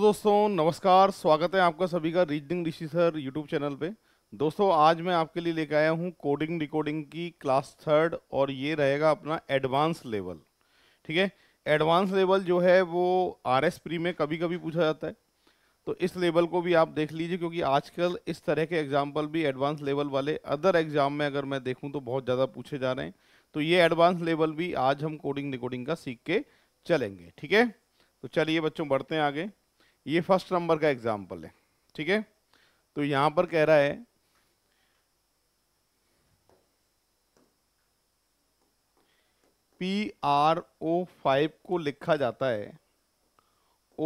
दोस्तों नमस्कार स्वागत है आपका सभी का reasoning Rishi sir YouTube channel पे दोस्तों आज मैं आपके लिए लेकर आया हूँ कोडिंग रिकॉर्डिंग की क्लास थर्ड और ये रहेगा अपना एडवांस लेवल ठीक है एडवांस लेवल जो है वो आर एस प्री में कभी कभी पूछा जाता है तो इस लेवल को भी आप देख लीजिए क्योंकि आजकल इस तरह के एग्जाम्पल भी एडवांस लेवल वाले अदर एग्जाम में अगर मैं देखूँ तो बहुत ज़्यादा पूछे जा रहे हैं तो ये एडवांस लेवल भी आज हम कोडिंग रिकॉर्डिंग का सीख के चलेंगे ठीक है तो चलिए बच्चों बढ़ते हैं आगे ये फर्स्ट नंबर का एग्जाम्पल है ठीक है तो यहां पर कह रहा है पी आर ओ फाइव को लिखा जाता है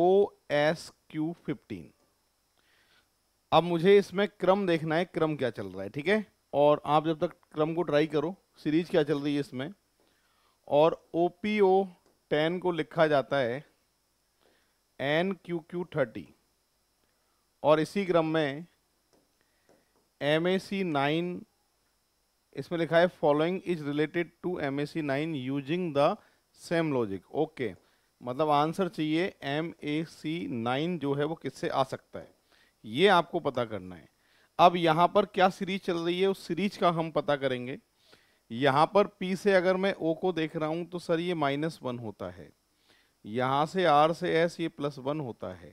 ओ एस क्यू फिफ्टीन अब मुझे इसमें क्रम देखना है क्रम क्या चल रहा है ठीक है और आप जब तक क्रम को ट्राई करो सीरीज क्या चल रही है इसमें और ओ पी ओ टेन को लिखा जाता है एन क्यू क्यू थर्टी और इसी क्रम में एम ए सी नाइन इसमें लिखा है following is related to M A C nine using the same logic okay मतलब आंसर चाहिए एम ए सी नाइन जो है वो किससे आ सकता है ये आपको पता करना है अब यहाँ पर क्या सीरीज चल रही है उस सीरीज का हम पता करेंगे यहाँ पर P से अगर मैं O को देख रहा हूँ तो सर ये माइनस वन होता है यहाँ से आर से एस ये प्लस वन होता है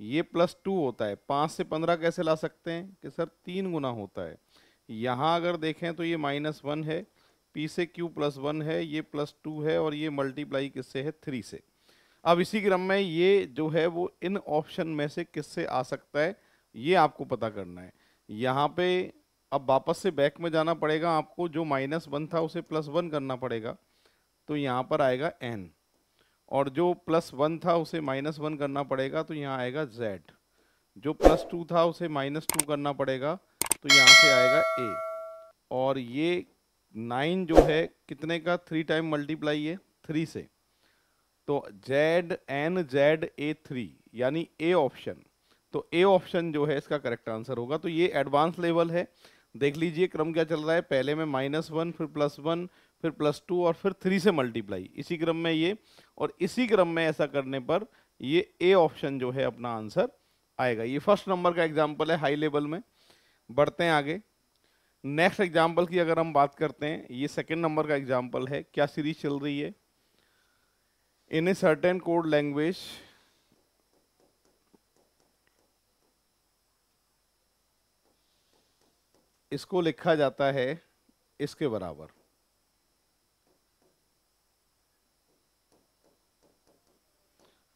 ये प्लस टू होता है पाँच से पंद्रह कैसे ला सकते हैं कि सर तीन गुना होता है यहाँ अगर देखें तो ये माइनस वन है पी से क्यू प्लस वन है ये प्लस टू है और ये मल्टीप्लाई किससे है थ्री से अब इसी क्रम में ये जो है वो इन ऑप्शन में से किससे आ सकता है ये आपको पता करना है यहाँ पे अब वापस से बैक में जाना पड़ेगा आपको जो माइनस वन था उसे प्लस वन करना पड़ेगा तो यहाँ पर आएगा एन और जो प्लस वन था उसे माइनस वन करना पड़ेगा तो यहाँ आएगा जेड जो प्लस टू था उसे माइनस टू करना पड़ेगा तो यहाँ से आएगा ए और ये नाइन जो है कितने का थ्री टाइम मल्टीप्लाई है थ्री से तो Z N Z A three यानी ए ऑप्शन तो ए ऑप्शन जो है इसका करेक्ट आंसर होगा तो ये एडवांस लेवल है देख लीजिए क्रम क्या चल रहा है पहले में माइनस वन फिर प्लस वन फिर प्लस टू और फिर थ्री से मल्टीप्लाई इसी क्रम में ये और इसी क्रम में ऐसा करने पर ये ए ऑप्शन जो है अपना आंसर आएगा ये फर्स्ट नंबर का एग्जाम्पल है हाई लेवल में बढ़ते हैं आगे नेक्स्ट एग्जाम्पल की अगर हम बात करते हैं ये सेकेंड नंबर का एग्जाम्पल है क्या सीरीज चल रही है in a certain code language इसको लिखा जाता है इसके बराबर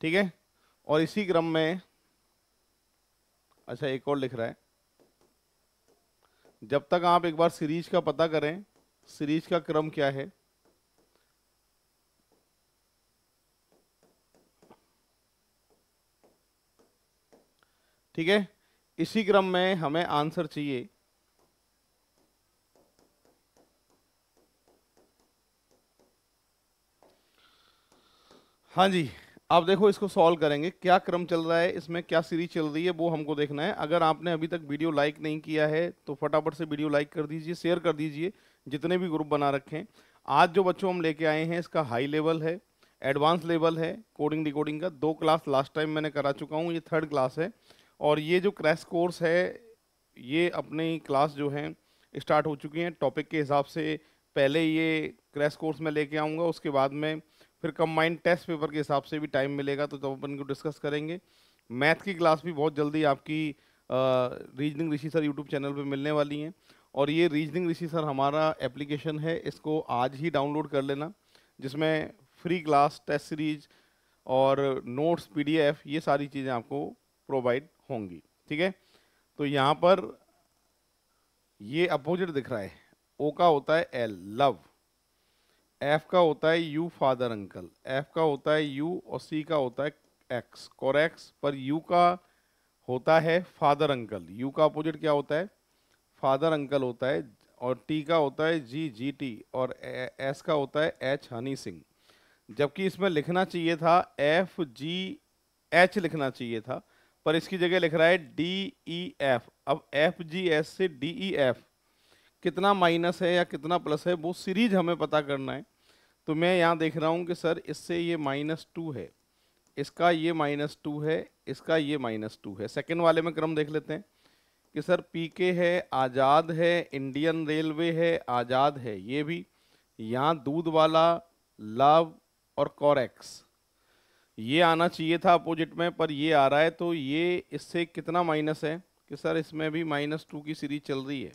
ठीक है और इसी क्रम में अच्छा एक और लिख रहा है जब तक आप एक बार सीरीज का पता करें सीरीज का क्रम क्या है ठीक है इसी क्रम में हमें आंसर चाहिए हाँ जी अब देखो इसको सॉल्व करेंगे क्या क्रम चल रहा है इसमें क्या सीरीज चल रही है वो हमको देखना है अगर आपने अभी तक वीडियो लाइक नहीं किया है तो फटाफट से वीडियो लाइक कर दीजिए शेयर कर दीजिए जितने भी ग्रुप बना रखें आज जो बच्चों हम लेके आए हैं इसका हाई लेवल है एडवांस लेवल है कोडिंग डिकोडिंग का दो क्लास लास्ट टाइम मैंने करा चुका हूँ ये थर्ड क्लास है और ये जो क्रैश कोर्स है ये अपनी क्लास जो है स्टार्ट हो चुकी हैं टॉपिक के हिसाब से पहले ये क्रैश कोर्स में लेके आऊँगा उसके बाद में फिर कंबाइंड टेस्ट पेपर के हिसाब से भी टाइम मिलेगा तो जब अपन को डिस्कस करेंगे मैथ की क्लास भी बहुत जल्दी आपकी reasoning Rishi sir YouTube channel पर मिलने वाली हैं और ये रीजनिंग ऋषि सर हमारा एप्लीकेशन है इसको आज ही डाउनलोड कर लेना जिसमें फ्री क्लास टेस्ट सीरीज और नोट्स पीडीएफ ये सारी चीज़ें आपको प्रोवाइड होंगी ठीक है तो यहाँ पर ये अपोजिट दिख रहा है ओ का होता है एल लव एफ का होता है यू फादर अंकल एफ का होता है यू और सी का होता है एक्स कोरेक्स पर यू का होता है फादर अंकल यू का अपोजिट क्या होता है फादर अंकल होता है और टी का होता है जी जी टी और एस का होता है एच हनी सिंह जबकि इसमें लिखना चाहिए था एफ जी एच लिखना चाहिए था पर इसकी जगह लिख रहा है डी ई एफ अब एफ जी एस से डी ई एफ कितना माइनस है या कितना प्लस है वो सीरीज हमें पता करना है तो मैं यहाँ देख रहा हूँ कि सर इससे ये माइनस टू है इसका ये माइनस टू है इसका ये माइनस टू है सेकेंड वाले में क्रम देख लेते हैं कि सर पीके है आज़ाद है इंडियन रेलवे है आज़ाद है ये भी यहाँ दूध वाला लव और कॉरेक्स ये आना चाहिए था अपोजिट में पर ये आ रहा है तो ये इससे कितना माइनस है कि सर इसमें भी माइनस टू की सीरीज चल रही है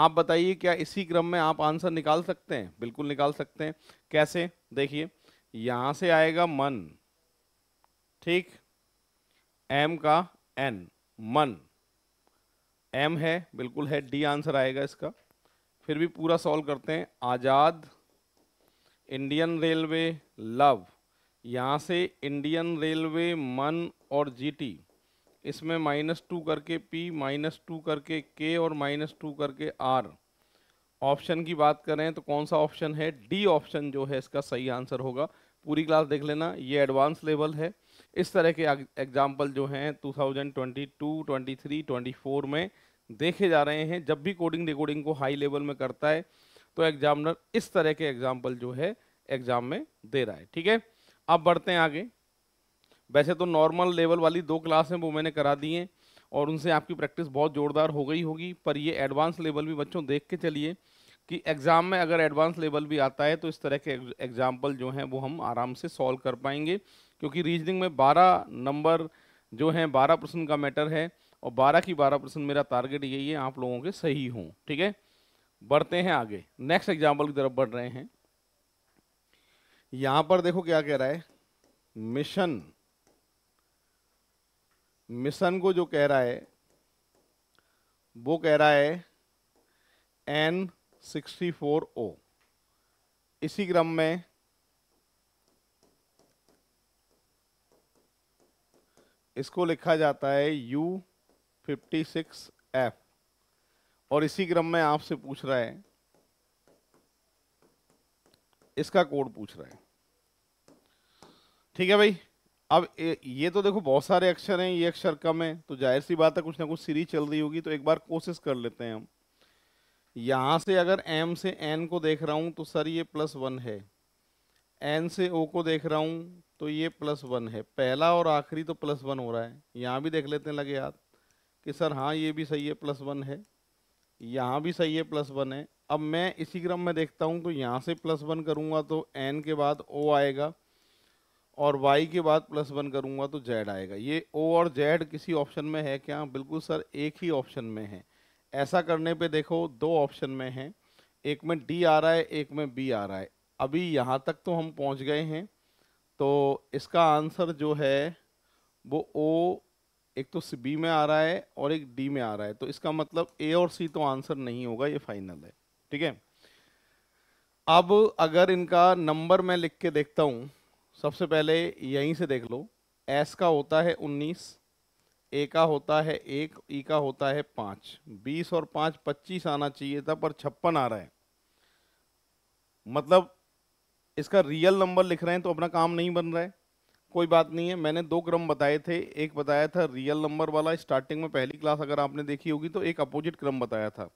आप बताइए क्या इसी क्रम में आप आंसर निकाल सकते हैं बिल्कुल निकाल सकते हैं कैसे देखिए यहां से आएगा मन ठीक एम का एन मन एम है बिल्कुल है डी आंसर आएगा इसका फिर भी पूरा सॉल्व करते हैं आज़ाद इंडियन रेलवे लव यहां से इंडियन रेलवे मन और जीटी इसमें माइनस टू करके P माइनस टू करके K और माइनस टू करके R ऑप्शन की बात करें तो कौन सा ऑप्शन है डी ऑप्शन जो है इसका सही आंसर होगा पूरी क्लास देख लेना ये एडवांस लेवल है इस तरह के एग्जाम्पल जो हैं 2022, 23, 24 में देखे जा रहे हैं जब भी कोडिंग डिकोडिंग को हाई लेवल में करता है तो एग्जामिनर इस तरह के एग्जाम्पल जो है एग्जाम में दे रहा है ठीक है अब बढ़ते हैं आगे वैसे तो नॉर्मल लेवल वाली दो क्लास हैं वो मैंने करा दी हैं और उनसे आपकी प्रैक्टिस बहुत ज़ोरदार हो गई होगी पर ये एडवांस लेवल भी बच्चों देख के चलिए कि एग्ज़ाम में अगर एडवांस लेवल भी आता है तो इस तरह के एग्जाम्पल जो हैं वो हम आराम से सॉल्व कर पाएंगे क्योंकि रीजनिंग में 12 नंबर जो हैं 12 परसेंट का मैटर है और 12 की 12 परसेंट मेरा टारगेट यही है आप लोगों के सही हों ठीक है बढ़ते हैं आगे नेक्स्ट एग्जाम्पल की तरफ बढ़ रहे हैं यहाँ पर देखो क्या कह रहा है मिशन मिशन को जो कह रहा है वो कह रहा है एन सिक्सटी फोर ओ इसी क्रम में इसको लिखा जाता है यू फिफ्टी सिक्स एफ और इसी क्रम में आपसे पूछ रहा है इसका कोड पूछ रहा है ठीक है भाई अब ये तो देखो बहुत सारे अक्षर हैं ये अक्षर कम है तो जाहिर सी बात है कुछ ना कुछ सीरीज चल रही होगी तो एक बार कोशिश कर लेते हैं हम यहाँ से अगर एम से एन को देख रहा हूँ तो सर ये प्लस वन है एन से ओ को देख रहा हूँ तो ये प्लस वन है पहला और आखिरी तो प्लस वन हो रहा है यहाँ भी देख लेते हैं लगे हाथ कि सर हाँ ये भी सही है प्लस वन है यहाँ भी सही है प्लस वन है अब मैं इसी क्रम में देखता हूँ तो यहाँ से प्लस वन करूँगा तो एन के बाद ओ आएगा और y के बाद प्लस वन करूँगा तो z आएगा ये o और z किसी ऑप्शन में है क्या बिल्कुल सर एक ही ऑप्शन में है ऐसा करने पे देखो दो ऑप्शन में है एक में d आ रहा है एक में b आ रहा है अभी यहाँ तक तो हम पहुँच गए हैं तो इसका आंसर जो है वो ओ एक तो बी में आ रहा है और एक डी में आ रहा है तो इसका मतलब ए और सी तो आंसर नहीं होगा ये फाइनल है ठीक है अब अगर इनका नंबर मैं लिख के देखता हूँ सबसे पहले यहीं से देख लो एस का होता है उन्नीस ए का होता है एक ई का होता है पाँच बीस और पाँच पच्चीस आना चाहिए था पर छप्पन आ रहा है मतलब इसका रियल नंबर लिख रहे हैं तो अपना काम नहीं बन रहा है कोई बात नहीं है मैंने दो क्रम बताए थे एक बताया था रियल नंबर वाला स्टार्टिंग में पहली क्लास अगर आपने देखी होगी तो एक अपोजिट क्रम बताया था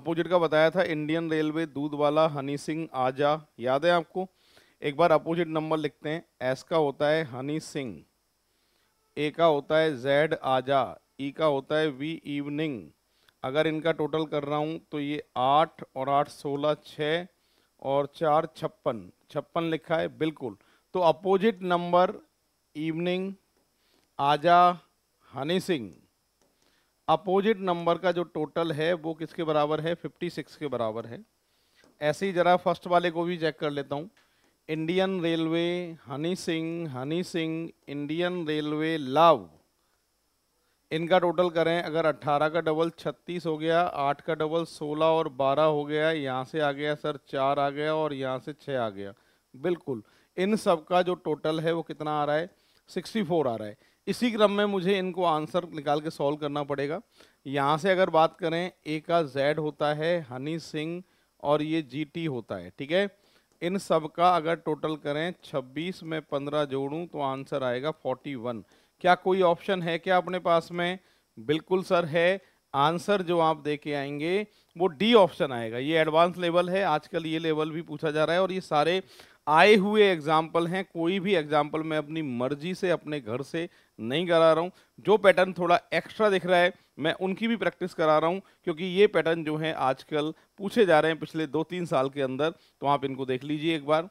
अपोजिट का बताया था इंडियन रेलवे दूध वाला हनी सिंह आजा याद है आपको एक बार अपोजिट नंबर लिखते हैं एस का होता है हनी सिंह ए का होता है जेड आजा ई का होता है वी इवनिंग अगर इनका टोटल कर रहा हूँ तो ये आठ और आठ सोलह छः और चार छप्पन छप्पन लिखा है बिल्कुल तो अपोजिट नंबर इवनिंग आजा हनी सिंह अपोजिट नंबर का जो टोटल है वो किसके बराबर है 56 के बराबर है ऐसे ही ज़रा फर्स्ट वाले को भी चेक कर लेता हूँ Indian railway Honey Singh honey Singh Indian railway love इनका टोटल करें अगर 18 का डबल 36 हो गया 8 का डबल 16 और 12 हो गया यहाँ से आ गया सर चार आ गया और यहाँ से छः आ गया बिल्कुल इन सब का जो टोटल है वो कितना आ रहा है 64 आ रहा है इसी क्रम में मुझे इनको आंसर निकाल के सॉल्व करना पड़ेगा यहाँ से अगर बात करें ए का जेड होता है हनी सिंह और ये जी होता है ठीक है इन सब का अगर टोटल करें 26 में 15 जोड़ूं तो आंसर आएगा 41 क्या कोई ऑप्शन है क्या अपने पास में बिल्कुल सर है आंसर जो आप दे के आएंगे वो डी ऑप्शन आएगा ये एडवांस लेवल है आजकल ये लेवल भी पूछा जा रहा है और ये सारे आए हुए एग्जाम्पल हैं कोई भी एग्जाम्पल मैं अपनी मर्जी से अपने घर से नहीं करा रहा हूँ जो पैटर्न थोड़ा एक्स्ट्रा दिख रहा है मैं उनकी भी प्रैक्टिस करा रहा हूँ क्योंकि ये पैटर्न जो है आजकल पूछे जा रहे हैं पिछले दो तीन साल के अंदर तो आप इनको देख लीजिए एक बार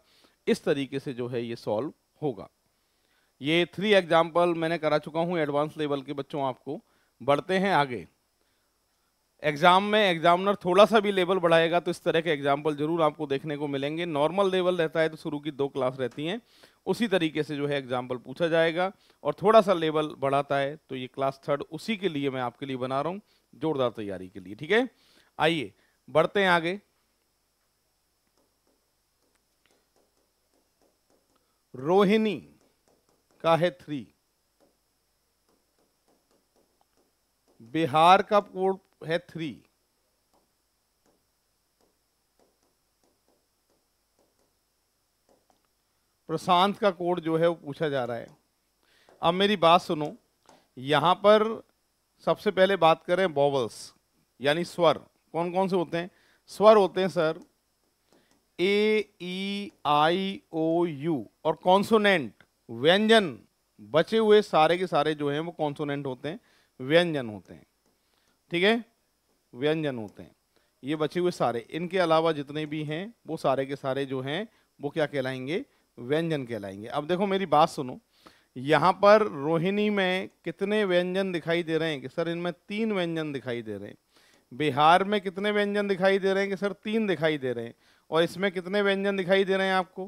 इस तरीके से जो है ये सॉल्व होगा ये थ्री एग्जाम्पल मैंने करा चुका हूँ एडवांस लेवल के बच्चों आपको बढ़ते हैं आगे एग्जाम में एग्जामिनर थोड़ा सा भी लेवल बढ़ाएगा तो इस तरह के एग्जाम्पल जरूर आपको देखने को मिलेंगे नॉर्मल लेवल रहता है तो शुरू की दो क्लास रहती हैं उसी तरीके से जो है एग्जाम्पल पूछा जाएगा और थोड़ा सा लेवल बढ़ाता है तो ये क्लास थर्ड उसी के लिए मैं आपके लिए बना रहा हूँ जोरदार तैयारी के लिए ठीक है आइए बढ़ते हैं आगे रोहिणी का है थ्री बिहार का कोड है थ्री प्रशांत का कोड जो है वो पूछा जा रहा है अब मेरी बात सुनो यहाँ पर सबसे पहले बात करें बॉबल्स यानी स्वर कौन कौन से होते हैं स्वर होते हैं sir A E I O U और कॉन्सोनेंट व्यंजन बचे हुए सारे के सारे जो हैं वो कॉन्सोनेंट होते हैं व्यंजन होते हैं ठीक है व्यंजन होते हैं ये बचे हुए सारे इनके अलावा जितने भी हैं वो सारे के सारे जो हैं वो क्या कहलाएंगे व्यंजन कहलाएंगे अब देखो मेरी बात सुनो यहाँ पर रोहिणी में कितने व्यंजन दिखाई दे रहे हैं कि सर इनमें तीन व्यंजन दिखाई दे रहे हैं बिहार में कितने व्यंजन दिखाई दे रहे हैं कि सर तीन दिखाई दे रहे हैं और इसमें कितने व्यंजन दिखाई दे रहे हैं आपको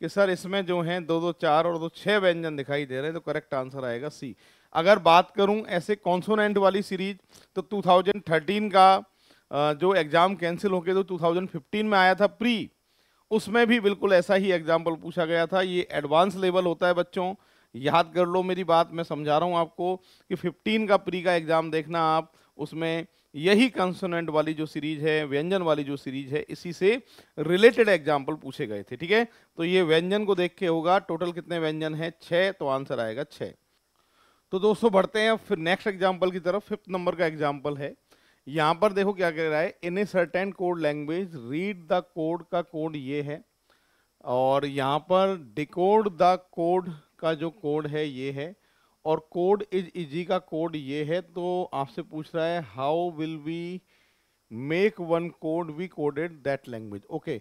कि सर इसमें जो हैं दो दो चार और दो छः व्यंजन दिखाई दे रहे हैं तो करेक्ट आंसर आएगा सी अगर बात करूं ऐसे कॉन्सोनेंट वाली सीरीज तो 2013 का जो एग्ज़ाम कैंसिल होकर तो 2015 में आया था प्री उसमें भी बिल्कुल ऐसा ही एग्जाम्पल पूछा गया था ये एडवांस लेवल होता है बच्चों याद कर लो मेरी बात मैं समझा रहा हूँ आपको कि 15 का प्री का एग्ज़ाम देखना आप उसमें यही कंसोनेंट वाली जो सीरीज है व्यंजन वाली जो सीरीज है इसी से रिलेटेड एग्जाम्पल पूछे गए थे ठीक है तो ये व्यंजन को देख के होगा टोटल कितने व्यंजन है छः तो आंसर आएगा छः तो दोस्तों बढ़ते हैं फिर नेक्स्ट एग्जाम्पल की तरफ फिफ्थ नंबर का एग्जाम्पल है यहाँ पर देखो क्या कह रहा है in a certain code language read the code का कोड ये है और यहाँ पर डिकोड द कोड का जो कोड है ये है और कोड इज इजी का कोड ये है तो आपसे पूछ रहा है how will we make one code we coded that language okay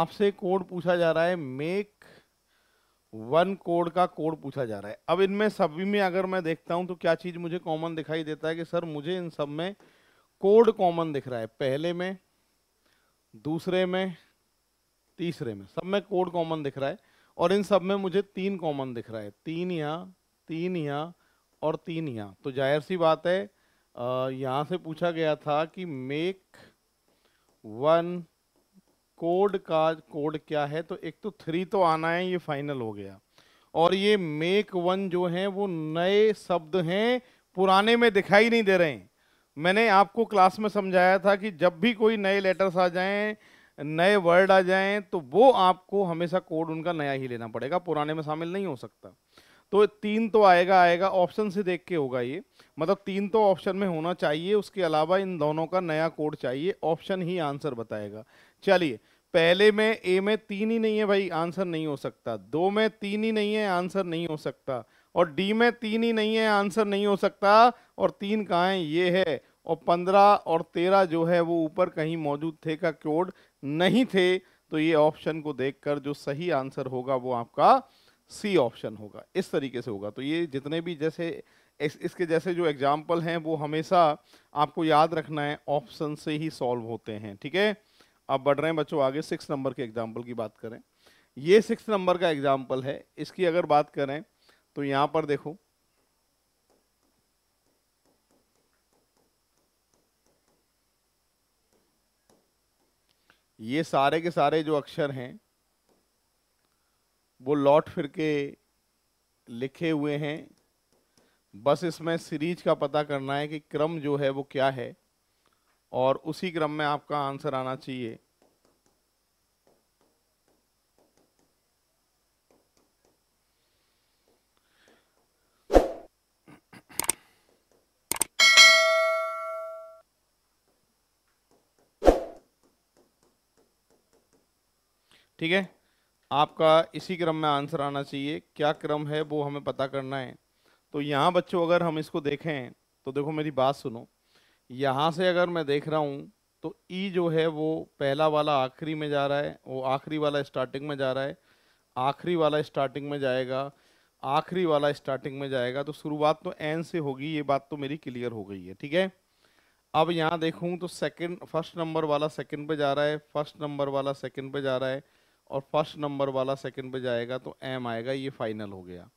आपसे कोड पूछा जा रहा है मेक वन कोड का कोड पूछा जा रहा है अब इनमें सभी में अगर मैं देखता हूँ तो क्या चीज़ मुझे कॉमन दिखाई देता है कि सर मुझे इन सब में कोड कॉमन दिख रहा है पहले में दूसरे में तीसरे में सब में कोड कॉमन दिख रहा है और इन सब में मुझे तीन कॉमन दिख रहा है तीन यहाँ तीन यहाँ और तीन यहाँ तो जाहिर सी बात है यहाँ से पूछा गया था कि मेक वन कोड का कोड क्या है तो एक तो थ्री तो आना है ये फाइनल हो गया और ये मेक वन जो है वो नए शब्द हैं पुराने में दिखाई नहीं दे रहे हैं मैंने आपको क्लास में समझाया था कि जब भी कोई नए लेटर्स आ जाएं नए वर्ड आ जाएं तो वो आपको हमेशा कोड उनका नया ही लेना पड़ेगा पुराने में शामिल नहीं हो सकता तो तीन तो आएगा आएगा ऑप्शन से देख के होगा ये मतलब तीन तो ऑप्शन में होना चाहिए उसके अलावा इन दोनों का नया कोड चाहिए ऑप्शन ही आंसर बताएगा चलिए पहले में ए में तीन ही नहीं है भाई आंसर नहीं हो सकता दो में तीन ही नहीं है आंसर नहीं हो सकता और डी में तीन ही नहीं है आंसर नहीं हो सकता और तीन कहाँ है ये है और पंद्रह और तेरह जो है वो ऊपर कहीं मौजूद थे का कोड नहीं थे तो ये ऑप्शन को देखकर जो सही आंसर होगा वो आपका सी ऑप्शन होगा इस तरीके से होगा तो ये जितने भी जैसे इस, इसके जैसे जो एग्जाम्पल हैं वो हमेशा आपको याद रखना है ऑप्शन से ही सॉल्व होते हैं ठीक है अब बढ़ रहे हैं बच्चों आगे सिक्स नंबर के एग्जाम्पल की बात करें ये सिक्स नंबर का एग्जाम्पल है इसकी अगर बात करें तो यहाँ पर देखो ये सारे के सारे जो अक्षर हैं वो लौट फिर के लिखे हुए हैं बस इसमें सीरीज का पता करना है कि क्रम जो है वो क्या है और उसी क्रम में आपका आंसर आना चाहिए ठीक है आपका इसी क्रम में आंसर आना चाहिए क्या क्रम है वो हमें पता करना है तो यहाँ बच्चों अगर हम इसको देखें तो देखो मेरी बात सुनो यहाँ से अगर मैं देख रहा हूँ तो ई e जो है वो पहला वाला आखिरी में जा रहा है वो आखिरी वाला स्टार्टिंग में जा रहा है आखिरी वाला स्टार्टिंग में जाएगा आखिरी वाला स्टार्टिंग में जाएगा तो शुरुआत तो एन से होगी ये बात तो मेरी क्लियर हो गई है ठीक है अब यहाँ देखूँ तो सेकेंड फर्स्ट नंबर वाला सेकेंड पर जा रहा है फर्स्ट नंबर वाला सेकेंड पर जा रहा है और फर्स्ट नंबर वाला सेकंड पे जाएगा तो एम आएगा ये फाइनल हो गया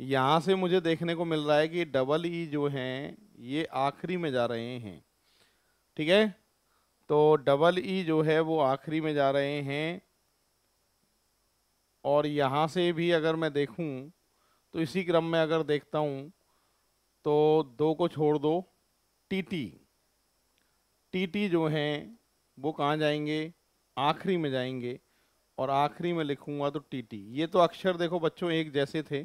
यहाँ से मुझे देखने को मिल रहा है कि डबल ई e जो हैं ये आखिरी में जा रहे हैं ठीक है तो डबल ई e जो है वो आखिरी में जा रहे हैं और यहाँ से भी अगर मैं देखूँ तो इसी क्रम में अगर देखता हूँ तो दो को छोड़ दो टी टी टी टी जो हैं वो कहाँ जाएंगे आखिरी में जाएंगे और आखिरी में लिखूंगा तो टी टी ये तो अक्षर देखो बच्चों एक जैसे थे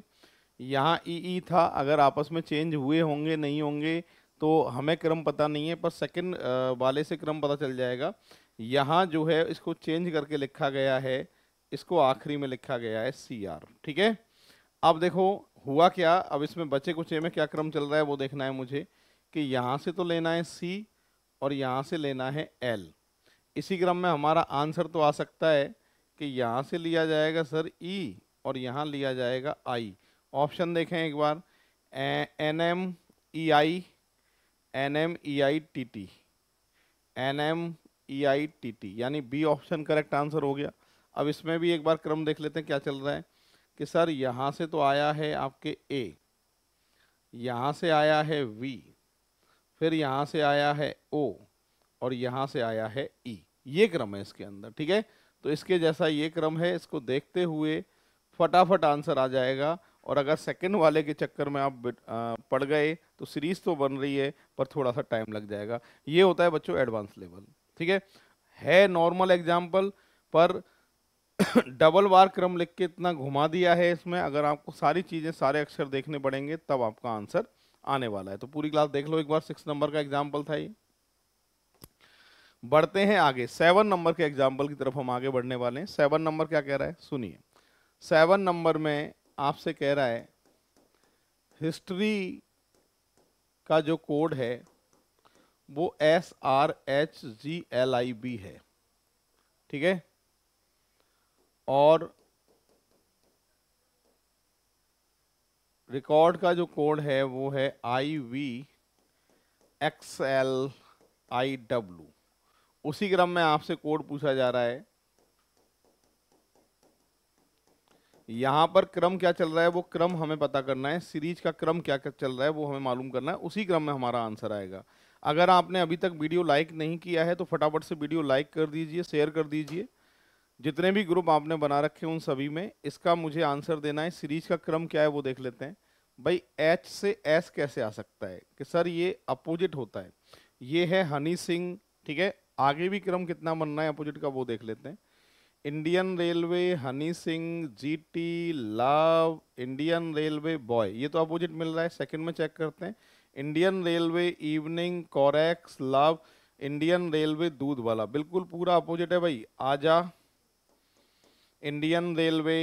यहाँ ई e ई e था अगर आपस में चेंज हुए होंगे नहीं होंगे तो हमें क्रम पता नहीं है पर सेकंड वाले से क्रम पता चल जाएगा यहाँ जो है इसको चेंज करके लिखा गया है इसको आखिरी में लिखा गया है सी आर ठीक है अब देखो हुआ क्या अब इसमें बचे कुचे में क्या क्रम चल रहा है वो देखना है मुझे कि यहाँ से तो लेना है सी और यहाँ से लेना है एल इसी क्रम में हमारा आंसर तो आ सकता है कि यहाँ से लिया जाएगा सर ई e और यहाँ लिया जाएगा आई ऑप्शन देखें एक बार N M E I N M E I T T N M E I T T यानी बी ऑप्शन करेक्ट आंसर हो गया अब इसमें भी एक बार क्रम देख लेते हैं क्या चल रहा है कि सर यहाँ से तो आया है आपके ए यहाँ से आया है वी फिर यहाँ से आया है ओ और यहाँ से आया है ई e। ये क्रम है इसके अंदर ठीक है तो इसके जैसा ये क्रम है इसको देखते हुए फटाफट आंसर आ जाएगा और अगर सेकंड वाले के चक्कर में आप पड़ गए तो सीरीज तो बन रही है पर थोड़ा सा टाइम लग जाएगा ये होता है बच्चों एडवांस लेवल ठीक है है नॉर्मल एग्जाम्पल पर डबल बार क्रम लिख के इतना घुमा दिया है इसमें अगर आपको सारी चीज़ें सारे अक्षर देखने पड़ेंगे तब आपका आंसर आने वाला है तो पूरी क्लास देख लो एक बार सिक्स नंबर का एग्जाम्पल था ये बढ़ते हैं आगे सेवन नंबर के एग्जाम्पल की तरफ हम आगे बढ़ने वाले हैं सेवन नंबर क्या कह रहा है सुनिए सेवन नंबर में आपसे कह रहा है हिस्ट्री का जो कोड है वो S R H G L I B है ठीक है और रिकॉर्ड का जो कोड है वो है I V X L I W उसी क्रम में आपसे कोड पूछा जा रहा है यहां पर क्रम क्या चल रहा है वो क्रम हमें पता करना है सीरीज का क्रम क्या चल रहा है वो हमें मालूम करना है उसी क्रम में हमारा आंसर आएगा अगर आपने अभी तक वीडियो लाइक नहीं किया है तो फटाफट से वीडियो लाइक कर दीजिए शेयर कर दीजिए जितने भी ग्रुप आपने बना रखे उन सभी में इसका मुझे आंसर देना है सीरीज का क्रम क्या है वो देख लेते हैं भाई एच से एस कैसे आ सकता है कि सर ये अपोजिट होता है ये है हनी सिंह ठीक है आगे भी क्रम कितना बनना है अपोजिट का वो देख लेते हैं Indian railway Honey Singh GT love Indian railway boy ये तो अपोजिट मिल रहा है सेकंड में चेक करते हैं Indian railway evening Corex love Indian railway दूध वाला बिल्कुल पूरा अपोजिट है भाई आजा Indian railway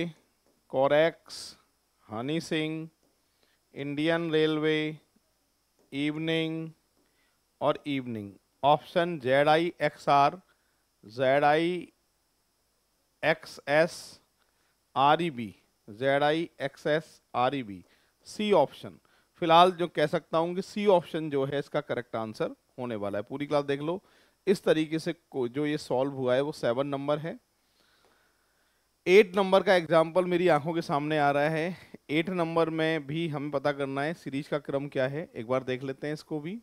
Corex Honey Singh Indian railway evening और evening option Z I X R Z I X S R E B Z I X S R E B C option फिलहाल जो कह सकता हूँ कि सी ऑप्शन जो है इसका करेक्ट आंसर होने वाला है पूरी क्लास देख लो इस तरीके से जो ये सॉल्व हुआ है वो सेवन नंबर है एट नंबर का एग्जाम्पल मेरी आंखों के सामने आ रहा है एट नंबर में भी हमें पता करना है सीरीज का क्रम क्या है एक बार देख लेते हैं इसको भी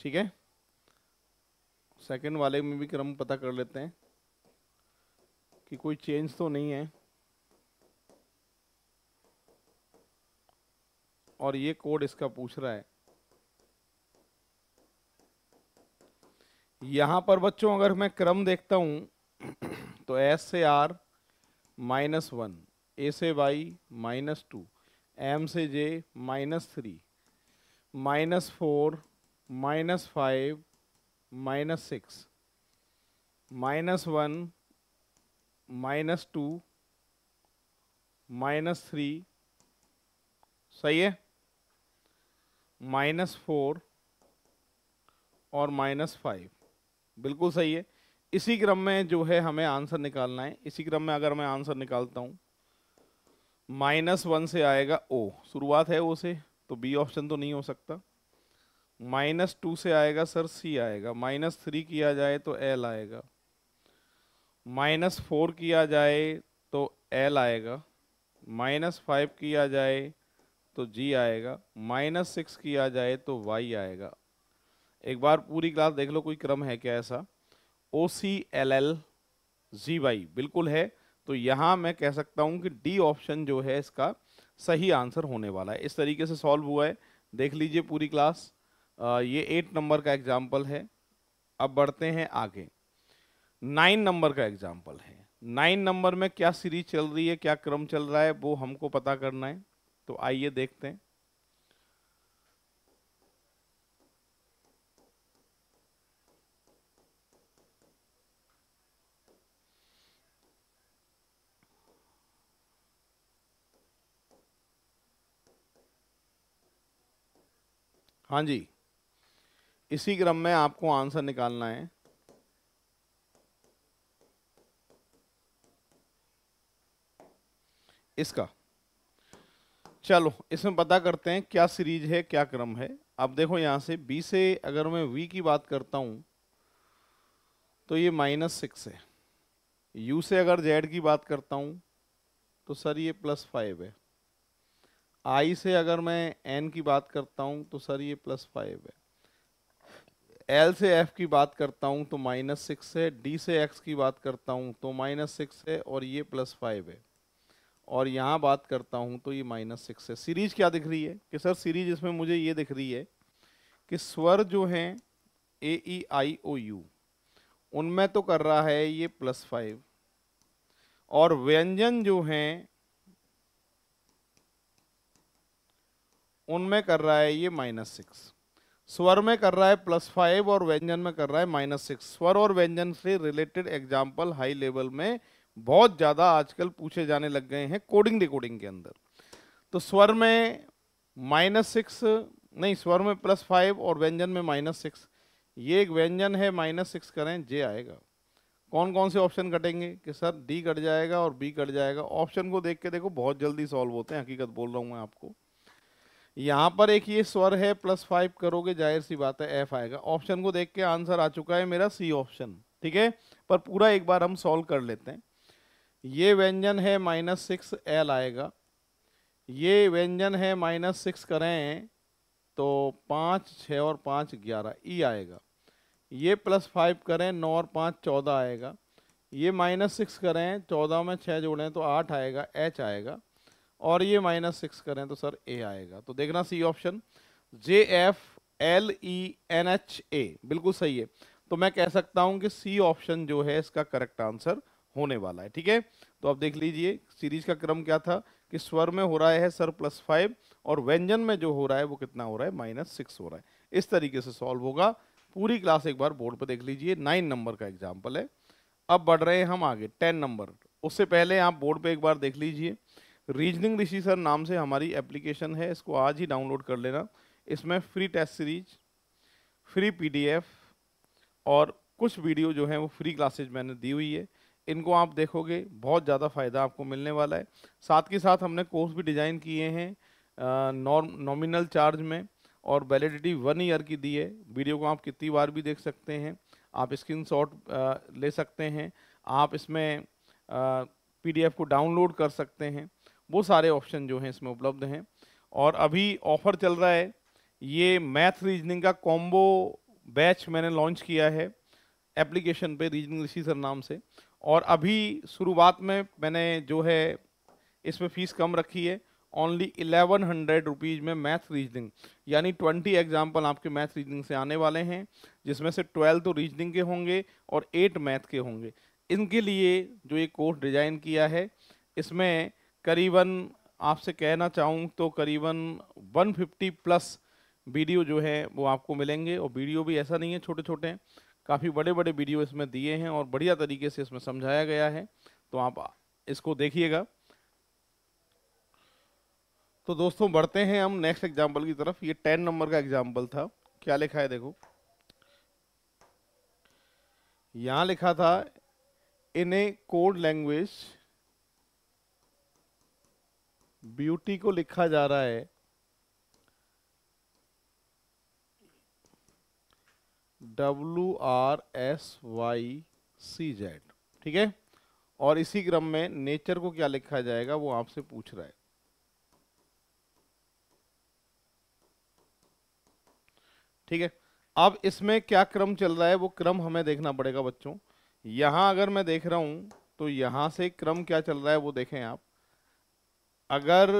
ठीक है सेकंड वाले में भी क्रम पता कर लेते हैं कि कोई चेंज तो नहीं है और ये कोड इसका पूछ रहा है यहां पर बच्चों अगर मैं क्रम देखता हूं तो एस से आर माइनस वन ए से वाई माइनस टू एम से J minus three minus four minus five minus six minus one minus two minus three सही है माइनस फोर और माइनस फाइव बिल्कुल सही है इसी क्रम में जो है हमें आंसर निकालना है इसी क्रम में अगर मैं आंसर निकालता हूँ माइनस वन से आएगा ओ शुरुआत है ओ से तो बी ऑप्शन तो नहीं हो सकता माइनस टू से आएगा सर सी आएगा माइनस थ्री किया जाए तो एल आएगा माइनस फोर किया जाए तो एल आएगा माइनस फाइव किया जाए तो जी आएगा माइनस सिक्स किया जाए तो वाई आएगा एक बार पूरी क्लास देख लो कोई क्रम है क्या ऐसा O C L L G Y बिल्कुल है तो यहाँ मैं कह सकता हूँ कि डी ऑप्शन जो है इसका सही आंसर होने वाला है इस तरीके से सॉल्व हुआ है देख लीजिए पूरी क्लास ये एट नंबर का एग्जाम्पल है अब बढ़ते हैं आगे नाइन नंबर का एग्जाम्पल है नाइन नंबर में क्या सीरीज चल रही है क्या क्रम चल रहा है वो हमको पता करना है तो आइए देखते हैं हाँ जी इसी क्रम में आपको आंसर निकालना है इसका चलो इसमें पता करते हैं क्या सीरीज है क्या क्रम है अब देखो यहां से बी से अगर मैं वी की बात करता हूं तो ये माइनस सिक्स है यू से अगर जेड की बात करता हूं तो सर ये प्लस फाइव है आई से अगर मैं एन की बात करता हूं तो सर ये प्लस फाइव है एल से एफ की बात करता हूँ तो माइनस सिक्स है डी से एक्स की बात करता हूँ तो माइनस सिक्स है और ये प्लस फाइव है और यहाँ बात करता हूँ तो ये माइनस सिक्स है सीरीज क्या दिख रही है कि सर सीरीज इसमें मुझे ये दिख रही है कि स्वर जो हैं ए ई आई ओ यू उनमें तो कर रहा है ये प्लस फाइव और व्यंजन जो हैं उनमें कर रहा है ये माइनस सिक्स स्वर में कर रहा है प्लस फाइव और व्यंजन में कर रहा है माइनस सिक्स स्वर और व्यंजन से रिलेटेड एग्जाम्पल हाई लेवल में बहुत ज़्यादा आजकल पूछे जाने लग गए हैं कोडिंग डिकोडिंग के अंदर तो स्वर में माइनस सिक्स नहीं स्वर में प्लस फाइव और व्यंजन में माइनस सिक्स ये एक व्यंजन है माइनस सिक्स करें जे आएगा कौन कौन से ऑप्शन कटेंगे कि सर डी कट जाएगा और बी कट जाएगा ऑप्शन को देख के देखो बहुत जल्दी सॉल्व होते हैं हकीकत बोल रहा हूँ मैं आपको यहाँ पर एक ये स्वर है प्लस फाइव करोगे जाहिर सी बात है एफ आएगा ऑप्शन को देख के आंसर आ चुका है मेरा सी ऑप्शन ठीक है पर पूरा एक बार हम सॉल्व कर लेते हैं ये व्यंजन है माइनस सिक्स एल आएगा ये व्यंजन है माइनस सिक्स करें तो पाँच छः और पाँच ग्यारह ई e आएगा ये प्लस फाइव करें नौ और पाँच चौदह आएगा ये माइनस सिक्स करें चौदह में छः जोड़ें तो आठ आएगा एच आएगा और ये माइनस सिक्स करें तो सर ए आएगा तो देखना C option J F L E N H A बिल्कुल सही है तो मैं कह सकता हूं कि सी ऑप्शन जो है इसका करेक्ट आंसर होने वाला है ठीक है तो आप देख लीजिए सीरीज का क्रम क्या था कि स्वर में हो रहा है सर प्लस फाइव और व्यंजन में जो हो रहा है वो कितना हो रहा है माइनस सिक्स हो रहा है इस तरीके से सॉल्व होगा पूरी क्लास एक बार बोर्ड पर देख लीजिए नाइन नंबर का एग्जाम्पल है अब बढ़ रहे हैं हम आगे टेन नंबर उससे पहले आप बोर्ड पर एक बार देख लीजिए रीजनिंग ऋषि सर नाम से हमारी एप्लीकेशन है इसको आज ही डाउनलोड कर लेना इसमें free test series free PDF और कुछ वीडियो जो हैं वो फ्री क्लासेज मैंने दी हुई है इनको आप देखोगे बहुत ज़्यादा फ़ायदा आपको मिलने वाला है साथ के साथ हमने कोर्स भी डिज़ाइन किए हैं नॉर्म नॉमिनल चार्ज में और वैलिडिटी वन ईयर की दी है वीडियो को आप कितनी बार भी देख सकते हैं आप स्क्रीन शॉट ले सकते हैं आप इसमें पी को डाउनलोड कर सकते हैं वो सारे ऑप्शन जो हैं इसमें उपलब्ध हैं और अभी ऑफर चल रहा है ये मैथ रीजनिंग का कॉम्बो बैच मैंने लॉन्च किया है एप्लीकेशन पे रीजनिंग सर नाम से और अभी शुरुआत में मैंने जो है इसमें फ़ीस कम रखी है ओनली इलेवन हंड्रेड रुपीज़ में मैथ रीजनिंग यानी ट्वेंटी एग्जाम्पल आपके मैथ रीजनिंग से आने वाले हैं जिसमें से ट्वेल्व तो रीजनिंग के होंगे और एट मैथ के होंगे इनके लिए जो ये कोर्स डिज़ाइन किया है इसमें करीबन आपसे कहना चाहूँ तो करीबन 150 प्लस वीडियो जो है वो आपको मिलेंगे और वीडियो भी ऐसा नहीं है छोटे छोटे काफ़ी बड़े बड़े वीडियो इसमें दिए हैं और बढ़िया तरीके से इसमें समझाया गया है तो आप इसको देखिएगा तो दोस्तों बढ़ते हैं हम नेक्स्ट एग्जाम्पल की तरफ ये टेन नंबर का एग्जाम्पल था क्या लिखा है देखो यहाँ लिखा था in a code language beauty को लिखा जा रहा है W R S Y C Z ठीक है और इसी क्रम में नेचर को क्या लिखा जाएगा वो आपसे पूछ रहा है ठीक है अब इसमें क्या क्रम चल रहा है वो क्रम हमें देखना पड़ेगा बच्चों यहां अगर मैं देख रहा हूं तो यहां से क्रम क्या चल रहा है वो देखें आप अगर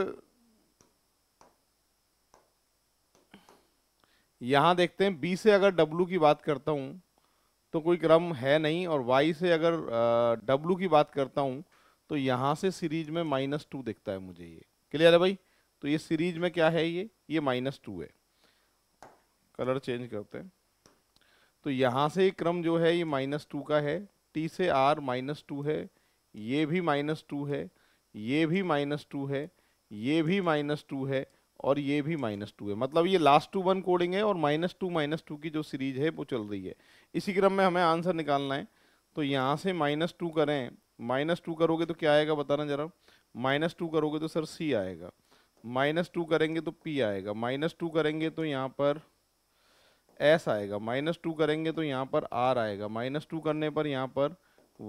यहां देखते हैं बी से अगर डब्लू की बात करता हूं तो कोई क्रम है नहीं और वाई से अगर डब्लू की बात करता हूं तो यहां से सीरीज में माइनस टू दिखता है मुझे ये क्लियर है भाई तो ये सीरीज में क्या है ये ये माइनस टू है कलर चेंज करते हैं तो यहां से क्रम जो है ये माइनस टू का है टी से आर माइनस टू है ये भी माइनस टू है ये भी माइनस टू है ये भी माइनस टू है और ये भी माइनस टू है मतलब ये लास्ट टू वन कोडिंग है और माइनस टू माइनस टू की जो सीरीज है वो चल रही है इसी क्रम में हमें आंसर निकालना है तो यहाँ से माइनस टू करें माइनस टू करोगे तो क्या आएगा बताना जरा माइनस टू करोगे तो सर सी आएगा माइनस टू करेंगे तो पी आएगा माइनस टू करेंगे तो यहाँ पर एस आएगा माइनस टू करेंगे तो यहाँ पर आर आएगा माइनस टू करने पर यहाँ पर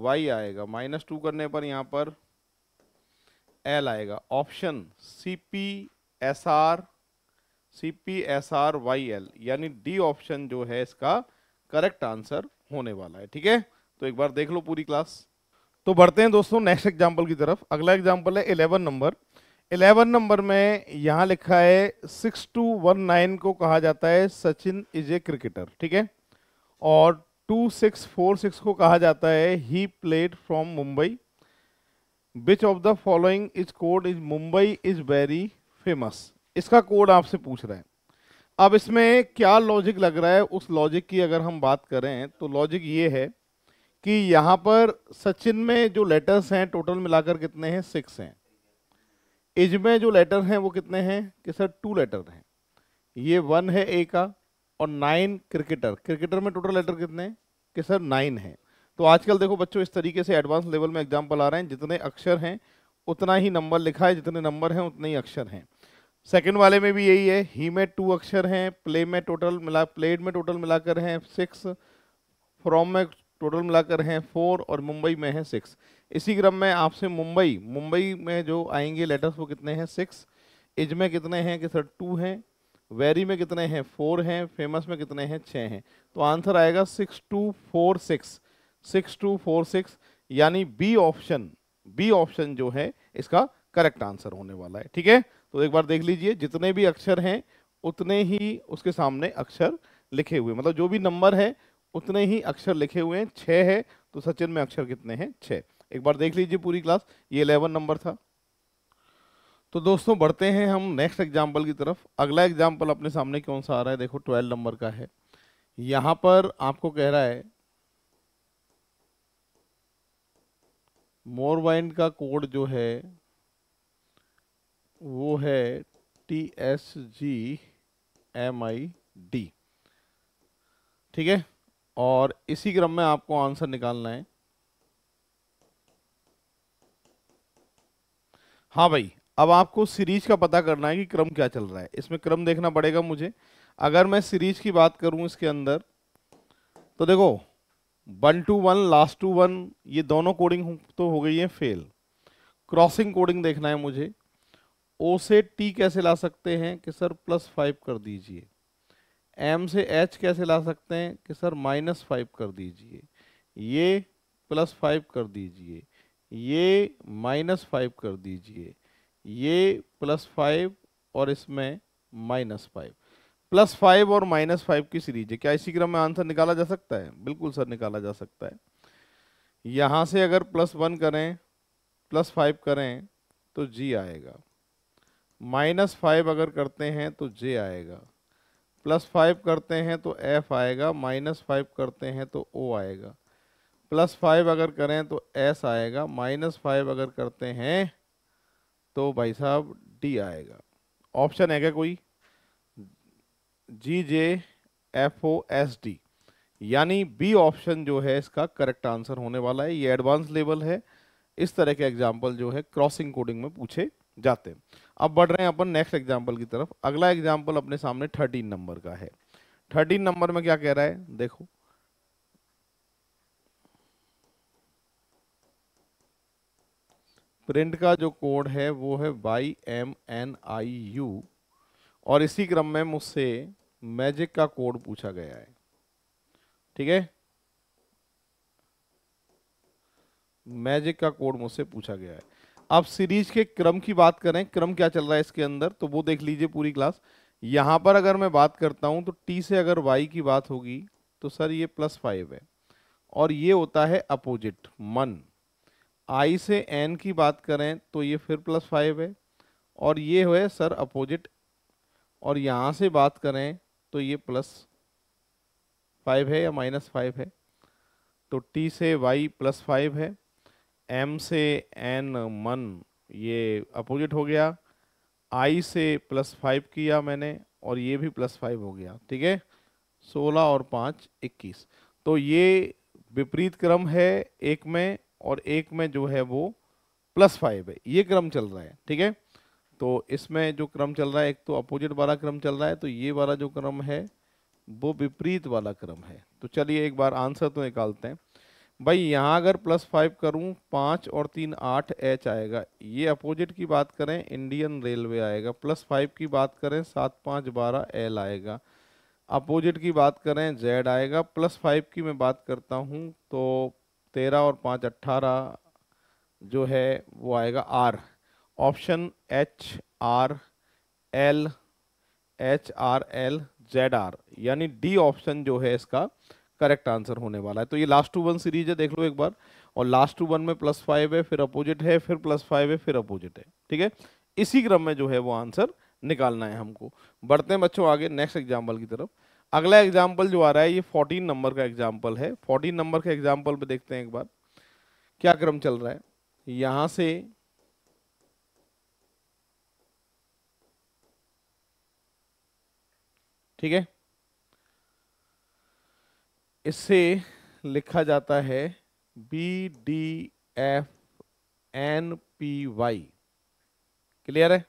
वाई आएगा माइनस टू करने पर यहाँ पर एल आएगा option C P S R C P S R Y L यानी डी ऑप्शन जो है इसका करेक्ट आंसर होने वाला है ठीक है तो एक बार देख लो पूरी क्लास तो बढ़ते हैं दोस्तों नेक्स्ट एग्जाम्पल की तरफ अगला एग्जाम्पल है इलेवन नंबर इलेवन नंबर में यहां लिखा है सिक्स टू वन नाइन को कहा जाता है सचिन इज ए क्रिकेटर ठीक है और टू सिक्स फोर सिक्स को कहा जाता है he played from Mumbai which of the following is code is Mumbai is very famous इसका कोड आपसे पूछ रहे हैं अब इसमें क्या लॉजिक लग रहा है उस लॉजिक की अगर हम बात करें तो लॉजिक ये है कि यहाँ पर सचिन में जो लेटर्स हैं टोटल मिलाकर कितने हैं सिक्स हैं इज में जो लेटर हैं वो कितने हैं कि सर टू लेटर हैं ये वन है ए का और नाइन क्रिकेटर क्रिकेटर में टोटल लेटर कितने हैं कि सर नाइन है तो आजकल देखो बच्चों इस तरीके से एडवांस लेवल में एग्जाम्पल आ रहे हैं जितने अक्षर हैं उतना ही नंबर लिखा है जितने नंबर हैं उतने ही अक्षर हैं सेकंड वाले में भी यही है ही में टू अक्षर हैं प्ले में टोटल मिला प्लेड में टोटल मिलाकर हैं सिक्स फ्रॉम में टोटल मिलाकर हैं फोर और मुंबई में है सिक्स इसी क्रम में आपसे मुंबई मुंबई में जो आएंगे लेटर्स वो कितने हैं सिक्स इज में कितने हैं कि सर टू हैं वेरी में कितने हैं फोर हैं फेमस में कितने हैं छः हैं तो आंसर आएगा six two four six six two four six यानी बी ऑप्शन बी ऑप्शन जो है इसका करेक्ट आंसर होने वाला है ठीक है तो एक बार देख लीजिए जितने भी अक्षर हैं उतने ही उसके सामने अक्षर लिखे हुए मतलब जो भी नंबर है उतने ही अक्षर लिखे हुए हैं छः है तो सचिन में अक्षर कितने हैं छः एक बार देख लीजिए पूरी क्लास ये इलेवन नंबर था तो दोस्तों बढ़ते हैं हम नेक्स्ट एग्जाम्पल की तरफ अगला एग्जाम्पल अपने सामने कौन सा आ रहा है देखो ट्वेल्व नंबर का है यहाँ पर आपको कह रहा है मोरवाइन का कोड जो है वो है T S G M I D ठीक है और इसी क्रम में आपको आंसर निकालना है हाँ भाई अब आपको सीरीज का पता करना है कि क्रम क्या चल रहा है इसमें क्रम देखना पड़ेगा मुझे अगर मैं सीरीज की बात करूं इसके अंदर तो देखो one two one last two one ये दोनों कोडिंग तो हो गई है फेल क्रॉसिंग कोडिंग देखना है मुझे ओ से टी कैसे ला सकते हैं कि सर प्लस फाइव कर दीजिए एम से एच कैसे ला सकते हैं कि सर माइनस फाइव कर दीजिए ये प्लस फाइव कर दीजिए ये माइनस फाइव कर दीजिए ये प्लस फाइव और इसमें माइनस फाइव प्लस फाइव और माइनस फाइव की सीरीज है क्या इसी क्रम में आंसर निकाला जा सकता है बिल्कुल सर निकाला जा सकता है यहाँ से अगर प्लस वन करें प्लस फाइव करें तो जी आएगा माइनस फाइव अगर करते हैं तो जे आएगा प्लस फाइव करते हैं तो एफ आएगा माइनस फाइव करते हैं तो ओ आएगा प्लस फाइव अगर करें तो एस आएगा माइनस फाइव अगर करते हैं तो भाई साहब डी आएगा ऑप्शन है क्या कोई G J F O S D यानी बी ऑप्शन जो है इसका करेक्ट आंसर होने वाला है ये एडवांस लेवल है इस तरह के एग्जाम्पल जो है क्रॉसिंग कोडिंग में पूछे जाते हैं अब बढ़ रहे हैं अपन नेक्स्ट एग्जाम्पल की तरफ अगला एग्जाम्पल अपने सामने थर्टीन नंबर का है थर्टीन नंबर में क्या कह रहा है देखो प्रिंट का जो कोड है वो है Y M N I U और इसी क्रम में मुझसे मैजिक का कोड पूछा गया है ठीक है मैजिक का कोड मुझसे पूछा गया है अब सीरीज के क्रम की बात करें क्रम क्या चल रहा है इसके अंदर तो वो देख लीजिए पूरी क्लास यहां पर अगर मैं बात करता हूं तो टी से अगर वाई की बात होगी तो सर ये प्लस फाइव है और ये होता है अपोजिट मन आई से एन की बात करें तो ये फिर प्लस फाइव है और ये है सर अपोजिट और यहां से बात करें तो ये प्लस फाइव है या माइनस फाइव है तो टी से वाई प्लस फाइव है एम से एन मन ये अपोजिट हो गया आई से प्लस फाइव किया मैंने और ये भी प्लस फाइव हो गया ठीक है सोलह और पाँच इक्कीस तो ये विपरीत क्रम है एक में और एक में जो है वो प्लस फाइव है ये क्रम चल रहा है ठीक है तो इसमें जो क्रम चल रहा है एक तो अपोजिट वाला क्रम चल रहा है तो ये वाला जो क्रम है वो विपरीत वाला क्रम है तो चलिए एक बार आंसर तो निकालते हैं भाई यहाँ अगर प्लस फाइव करूँ पाँच और तीन आठ एच आएगा ये अपोजिट की बात करें इंडियन रेलवे आएगा प्लस फाइव की बात करें सात पाँच बारह एल आएगा अपोजिट की बात करें जेड आएगा प्लस फाइव की मैं बात करता हूँ तो तेरह और पाँच अट्ठारह जो है वो आएगा R option H R L H R L Z R यानी डी ऑप्शन जो है इसका करेक्ट आंसर होने वाला है तो ये लास्ट टू वन सीरीज है देख लो एक बार और लास्ट टू वन में प्लस फाइव है फिर अपोजिट है फिर प्लस फाइव है फिर अपोजिट है ठीक है इसी क्रम में जो है वो आंसर निकालना है हमको बढ़ते हैं बच्चों आगे नेक्स्ट एग्जाम्पल की तरफ अगला एग्जाम्पल जो आ रहा है ये फोर्टीन नंबर का एग्जाम्पल है फोर्टीन नंबर का एग्जाम्पल पर देखते हैं एक बार क्या क्रम चल रहा है यहाँ से ठीक है इसे लिखा जाता है B D F N P Y clear है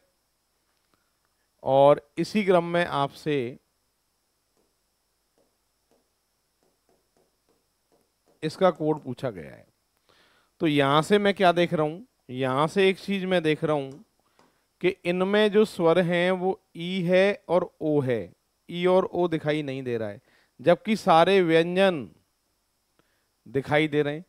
और इसी क्रम में आपसे इसका कोड पूछा गया है तो यहां से मैं क्या देख रहा हूं यहां से एक चीज मैं देख रहा हूं कि इनमें जो स्वर हैं वो ई e है और ओ है ई और ओ दिखाई नहीं दे रहा है जबकि सारे व्यंजन दिखाई दे रहे हैं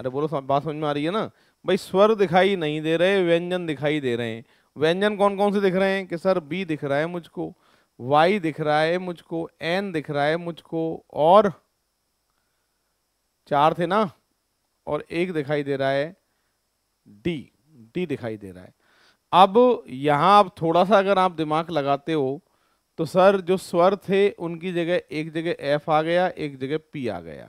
अरे बोलो बात समझ में आ रही है ना भाई स्वर दिखाई नहीं दे रहे व्यंजन दिखाई दे रहे हैं व्यंजन कौन कौन से दिख रहे हैं कि सर बी दिख रहा है मुझको वाई दिख रहा है मुझको एन दिख रहा है मुझको और चार थे ना और एक दिखाई दे रहा है डी डी दिखाई दे रहा है अब यहां आप थोड़ा सा अगर आप दिमाग लगाते हो तो सर जो स्वर थे उनकी जगह एक जगह एफ आ गया एक जगह पी आ गया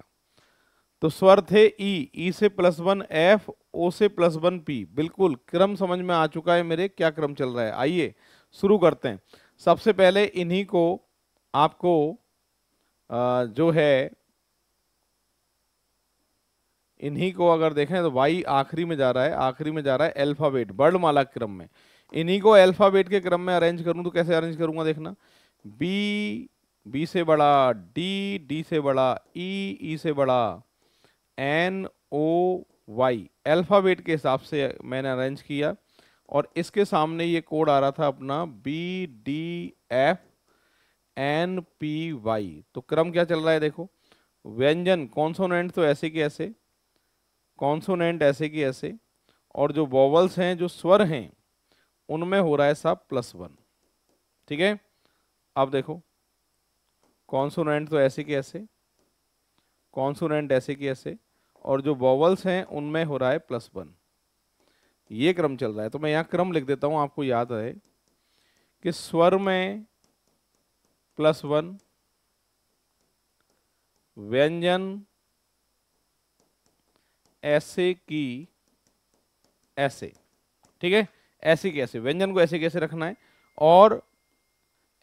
तो स्वर थे ई ई से प्लस वन एफ ओ से प्लस वन पी बिल्कुल क्रम समझ में आ चुका है मेरे क्या क्रम चल रहा है आइए शुरू करते हैं सबसे पहले इन्हीं को आपको आ, जो है इन्हीं को अगर देखें तो वाई आखिरी में जा रहा है आखिरी में जा रहा है अल्फाबेट वर्णमाला क्रम में इन्हीं को अल्फाबेट के क्रम में अरेंज करूं तो कैसे अरेंज करूंगा देखना बी बी से बड़ा डी डी से बड़ा ई ई से बड़ा एन ओ वाई अल्फ़ाबेट के हिसाब से मैंने अरेंज किया और इसके सामने ये कोड आ रहा था अपना B D F N P Y तो क्रम क्या चल रहा है देखो व्यंजन कॉन्सोनेंट तो ऐसे के ऐसे कॉन्सोनेंट ऐसे के ऐसे और जो वॉवल्स हैं जो स्वर हैं उनमें हो रहा है सब प्लस वन ठीक है अब देखो कॉन्सोनेंट तो ऐसे के ऐसे कॉन्सोनेंट ऐसे के ऐसे और जो वॉवल्स हैं उनमें हो रहा है प्लस वन ये क्रम चल रहा है तो मैं यहाँ क्रम लिख देता हूँ आपको याद रहे कि स्वर में प्लस वन व्यंजन ऐसे की ऐसे ठीक है ऐसे कैसे व्यंजन को ऐसे कैसे रखना है और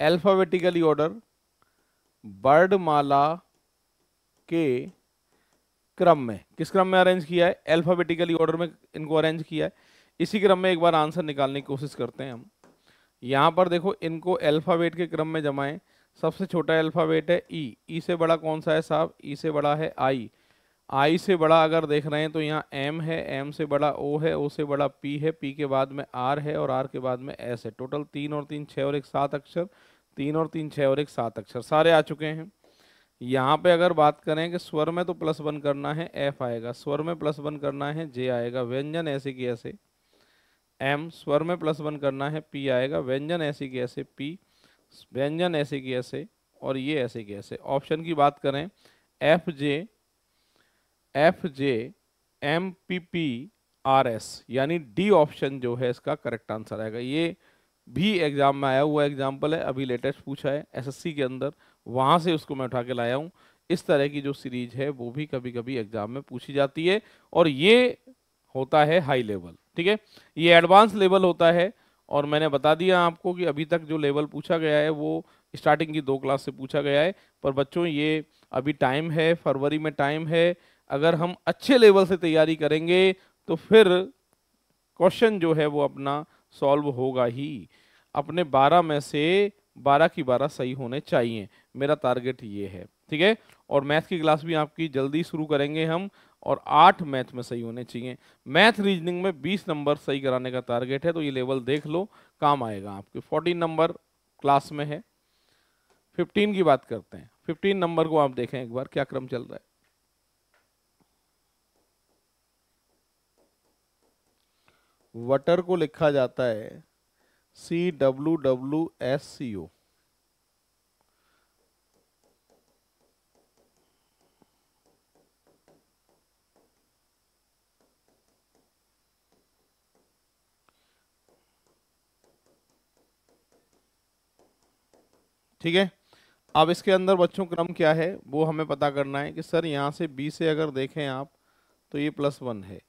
ऑर्डर बर्ड माला के क्रम में किस क्रम में अरेंज किया है अल्फाबेटिकली ऑर्डर में इनको अरेंज किया है इसी क्रम में एक बार आंसर निकालने की कोशिश करते हैं हम यहाँ पर देखो इनको अल्फाबेट के क्रम में जमाएं सबसे छोटा अल्फाबेट है ई e. ई e से बड़ा कौन सा है साहब ई e से बड़ा है आई आई से बड़ा अगर देख रहे हैं तो यहाँ एम है एम से बड़ा ओ है ओ से बड़ा पी है पी के बाद में आर है और आर के बाद में एस है टोटल तीन और तीन छः और एक सात अक्षर तीन और तीन छः और एक सात अक्षर सारे आ चुके हैं यहाँ पे अगर बात करें कि स्वर में तो प्लस वन करना है एफ आएगा स्वर में प्लस वन करना है जे आएगा व्यंजन ऐसे की ऐसे एम स्वर में प्लस वन करना है पी आएगा व्यंजन ऐसे की ऐसे पी व्यंजन ऐसे की ऐसे और ये ऐसे की ऐसे ऑप्शन की बात करें F J F J M P P R S यानी डी ऑप्शन जो है इसका करेक्ट आंसर आएगा ये भी एग्जाम में आया हुआ एग्जाम्पल है अभी लेटेस्ट पूछा है एसएससी के अंदर वहाँ से उसको मैं उठा के लाया हूँ इस तरह की जो सीरीज है वो भी कभी कभी एग्जाम में पूछी जाती है और ये होता है हाई लेवल ठीक है ये एडवांस लेवल होता है और मैंने बता दिया आपको कि अभी तक जो लेवल पूछा गया है वो स्टार्टिंग की दो क्लास से पूछा गया है पर बच्चों ये अभी टाइम है फरवरी में टाइम है अगर हम अच्छे लेवल से तैयारी करेंगे तो फिर क्वेश्चन जो है वो अपना सॉल्व होगा ही अपने 12 में से 12 की 12 सही होने चाहिए मेरा टारगेट ये है ठीक है और मैथ की क्लास भी आपकी जल्दी शुरू करेंगे हम और आठ मैथ में सही होने चाहिए मैथ रीजनिंग में बीस नंबर सही कराने का टारगेट है तो ये लेवल देख लो काम आएगा आपके फोर्टीन नंबर क्लास में है फिफ्टीन की बात करते हैं फिफ्टीन नंबर को आप देखें एक बार क्या क्रम चल रहा है वटर को लिखा जाता है C W W S C O ठीक है अब इसके अंदर बच्चों क्रम क्या है वो हमें पता करना है कि सर यहां से बी से अगर देखें आप तो ये प्लस वन है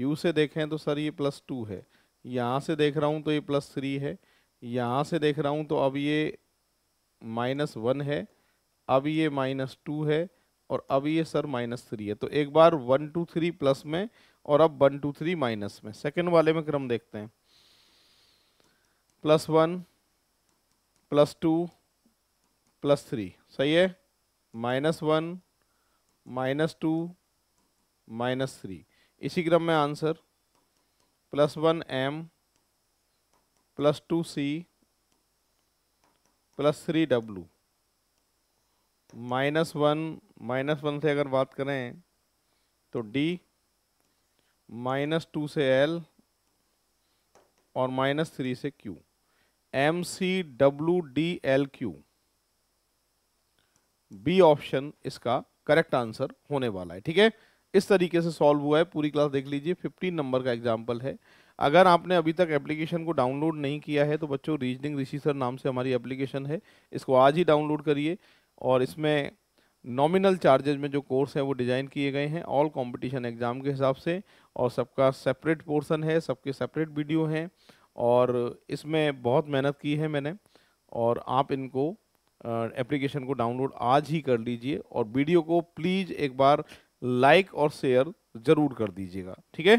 यू से देखें तो सर ये प्लस टू है यहाँ से देख रहा हूँ तो ये प्लस थ्री है यहाँ से देख रहा हूँ तो अब ये माइनस वन है अब ये माइनस टू है और अब ये सर माइनस थ्री है तो एक बार वन टू थ्री प्लस में और अब वन टू थ्री माइनस में सेकेंड वाले में क्रम देखते हैं plus one plus two plus three सही है minus one minus two minus three इसी क्रम में answer plus one M plus two C plus three W minus one minus one से अगर बात करें तो डी माइनस टू से एल और माइनस थ्री से Q M C W D L Q B option इसका करेक्ट आंसर होने वाला है ठीक है इस तरीके से सॉल्व हुआ है पूरी क्लास देख लीजिए फिफ्टीन नंबर का एग्जाम्पल है अगर आपने अभी तक एप्लीकेशन को डाउनलोड नहीं किया है तो बच्चों रीजनिंग ऋषि सर नाम से हमारी एप्लीकेशन है इसको आज ही डाउनलोड करिए और इसमें नॉमिनल चार्जेज में जो कोर्स है वो डिज़ाइन किए गए हैं ऑल कंपटीशन एग्ज़ाम के हिसाब से और सबका सेपरेट पोर्शन है सबके सेपरेट वीडियो हैं और इसमें बहुत मेहनत की है मैंने और आप इनको एप्लीकेशन को डाउनलोड आज ही कर लीजिए और वीडियो को प्लीज़ एक बार लाइक और शेयर जरूर कर दीजिएगा ठीक है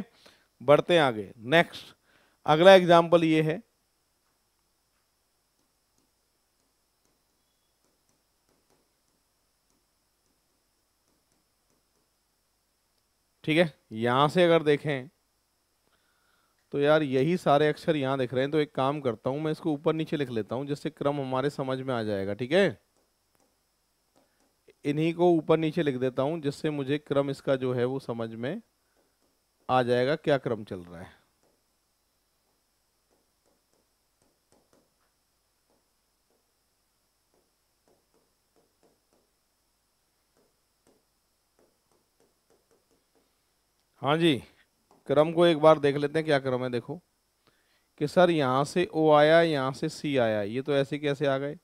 बढ़ते हैं आगे नेक्स्ट अगला एग्जाम्पल ये है ठीक है यहां से अगर देखें तो यार यही सारे अक्षर यहां दिख रहे हैं तो एक काम करता हूं मैं इसको ऊपर नीचे लिख लेता हूं जिससे क्रम हमारे समझ में आ जाएगा ठीक है इन्हीं को ऊपर नीचे लिख देता हूं जिससे मुझे क्रम इसका जो है वो समझ में आ जाएगा क्या क्रम चल रहा है हाँ जी क्रम को एक बार देख लेते हैं क्या क्रम है देखो कि सर यहां से ओ आया यहां से सी आया ये तो ऐसे कैसे आ गए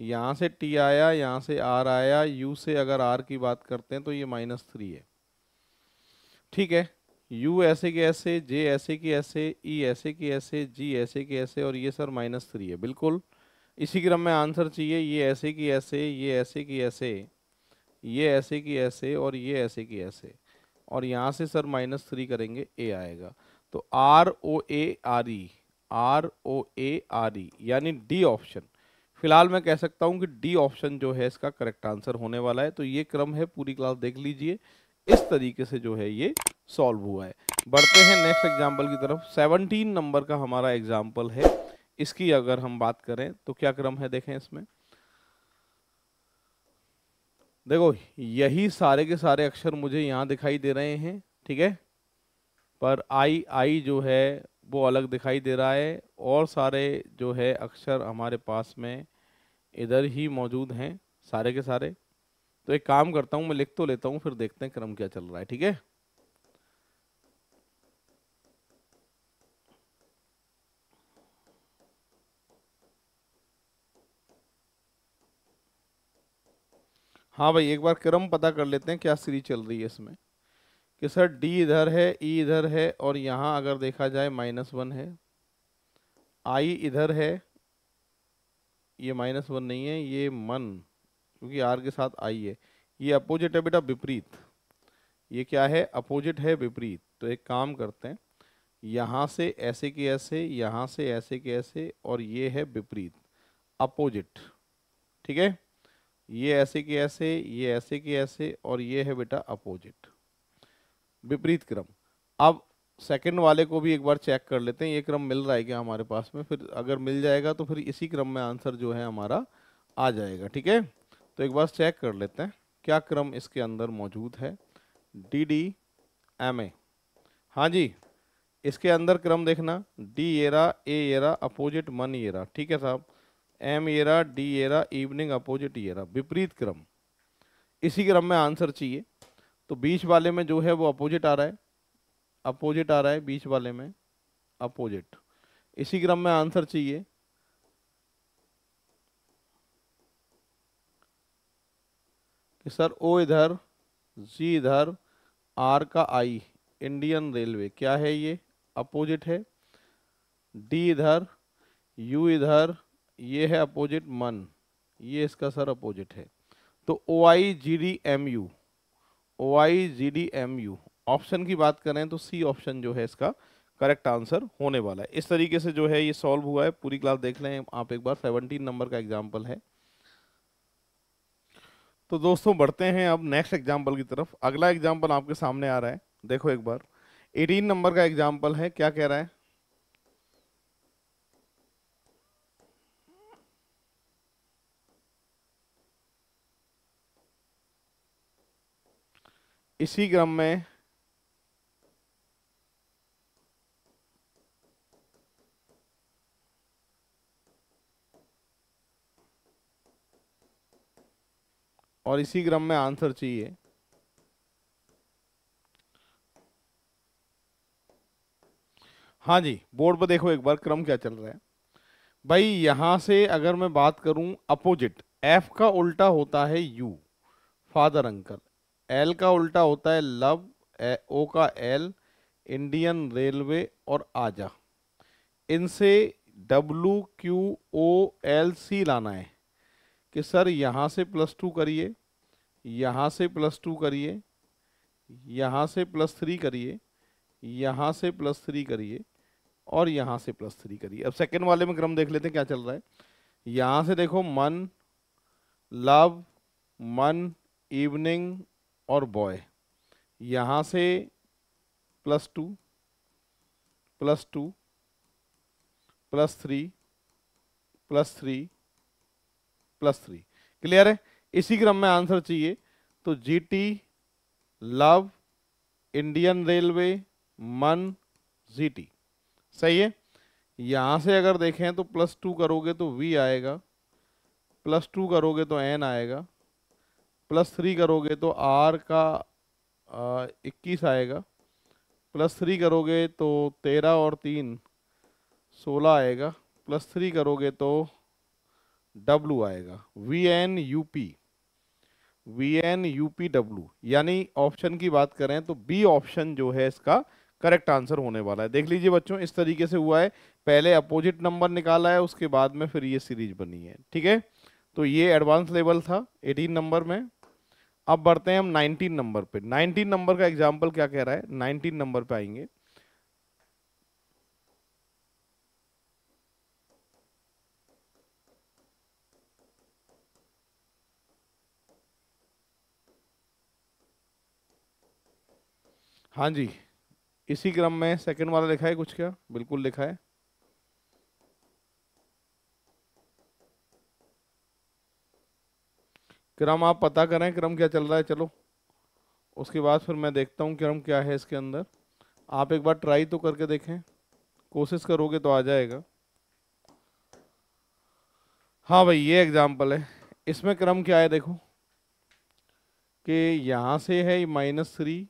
यहाँ से टी आया यहाँ से आर आया यू से अगर आर की बात करते हैं तो ये माइनस थ्री है ठीक है यू ऐसे के ऐसे जे ऐसे के ऐसे ई e ऐसे के ऐसे जी ऐसे के ऐसे और ये सर माइनस थ्री है बिल्कुल इसी क्रम में आंसर चाहिए ये ऐसे की ऐसे ये ऐसे की ऐसे ये ऐसे की ऐसे और ये ऐसे की ऐसे और यहाँ से सर माइनस थ्री करेंगे ए आएगा तो R O A R E R O A R E यानी डी ऑप्शन फिलहाल मैं कह सकता हूं कि डी ऑप्शन जो है इसका करेक्ट आंसर होने वाला है तो ये क्रम है पूरी क्लास देख लीजिए इस तरीके से जो है ये सॉल्व हुआ है बढ़ते हैं नेक्स्ट एग्जाम्पल की तरफ सेवनटीन नंबर का हमारा एग्जाम्पल है इसकी अगर हम बात करें तो क्या क्रम है देखें इसमें देखो यही सारे के सारे अक्षर मुझे यहाँ दिखाई दे रहे हैं ठीक है पर आई आई जो है वो अलग दिखाई दे रहा है और सारे जो है अक्षर हमारे पास में इधर ही मौजूद हैं सारे के सारे तो एक काम करता हूं मैं लिख तो लेता हूं फिर देखते हैं क्रम क्या चल रहा है ठीक है हाँ भाई एक बार क्रम पता कर लेते हैं क्या सीरीज चल रही है इसमें कि सर डी इधर है ई e इधर है और यहाँ अगर देखा जाए माइनस वन है आई इधर है ये माइनस वन नहीं है ये मन क्योंकि आर के साथ आई है ये अपोजिट है बेटा विपरीत ये क्या है अपोजिट है विपरीत तो एक काम करते हैं यहाँ से ऐसे के ऐसे यहाँ से ऐसे के ऐसे और ये है विपरीत अपोजिट ठीक है ये ऐसे के ऐसे ये ऐसे के ऐसे और ये है बेटा अपोजिट विपरीत क्रम अब सेकंड वाले को भी एक बार चेक कर लेते हैं ये क्रम मिल रहा है क्या हमारे पास में फिर अगर मिल जाएगा तो फिर इसी क्रम में आंसर जो है हमारा आ जाएगा ठीक है तो एक बार चेक कर लेते हैं क्या क्रम इसके अंदर मौजूद है डी डी एम ए हाँ जी इसके अंदर क्रम देखना D arrow A arrow opposite man arrow ठीक है साहब M arrow D arrow evening opposite arrow विपरीत क्रम इसी क्रम में आंसर चाहिए तो बीच वाले में जो है वो अपोजिट आ रहा है अपोजिट आ रहा है बीच वाले में अपोजिट इसी क्रम में आंसर चाहिए कि सर ओ इधर जी इधर आर का आई इंडियन रेलवे क्या है ये अपोजिट है डी इधर यू इधर ये है अपोजिट मन ये इसका सर अपोजिट है तो O I G D M U O I G D M U option की बात करें तो सी ऑप्शन जो है इसका करेक्ट आंसर होने वाला है इस तरीके से जो है ये सॉल्व हुआ है पूरी क्लास देख लें आप एक बार सेवनटीन नंबर का एग्जाम्पल है तो दोस्तों बढ़ते हैं अब नेक्स्ट एग्जाम्पल की तरफ अगला एग्जाम्पल आपके सामने आ रहा है देखो एक बार एटीन नंबर का एग्जाम्पल है क्या कह रहा है इसी क्रम में और इसी क्रम में आंसर चाहिए हाँ जी बोर्ड पर देखो एक बार क्रम क्या चल रहा है भाई यहां से अगर मैं बात करूं अपोजिट एफ का उल्टा होता है यू फादर अंकल एल का उल्टा होता है लव ए, ओ का एल इंडियन रेलवे और आजा इनसे W Q O L C लाना है कि सर यहाँ से प्लस टू करिए यहाँ से प्लस टू करिए यहाँ से प्लस थ्री करिए यहाँ से प्लस थ्री करिए और यहाँ से प्लस थ्री करिए अब सेकेंड वाले में क्रम देख लेते हैं क्या चल रहा है यहाँ से देखो मन लव मन इवनिंग और बॉय यहाँ से plus two plus two plus three plus three plus three clear है इसी क्रम में आंसर चाहिए तो GT love Indian railway man GT सही है यहां से अगर देखें तो प्लस टू करोगे तो वी आएगा प्लस टू करोगे तो एन आएगा प्लस थ्री करोगे तो आर का इक्कीस आएगा प्लस थ्री करोगे तो तेरह और तीन सोलह आएगा प्लस थ्री करोगे तो डब्लू आएगा V N U P V N U P W यानी ऑप्शन की बात करें तो बी ऑप्शन जो है इसका करेक्ट आंसर होने वाला है देख लीजिए बच्चों इस तरीके से हुआ है पहले अपोजिट नंबर निकाला है उसके बाद में फिर ये सीरीज बनी है ठीक है तो ये एडवांस लेवल था 18 नंबर में अब बढ़ते हैं हम 19 नंबर पे 19 नंबर का एग्जाम्पल क्या कह रहा है 19 नंबर पे आएंगे हाँ जी इसी क्रम में सेकंड वाला लिखा है कुछ क्या बिल्कुल लिखा है क्रम आप पता करें क्रम क्या चल रहा है चलो उसके बाद फिर मैं देखता हूँ क्रम क्या है इसके अंदर आप एक बार ट्राई तो करके देखें कोशिश करोगे तो आ जाएगा हाँ भाई ये एग्जाम्पल है इसमें क्रम क्या है देखो कि यहाँ से है माइनस थ्री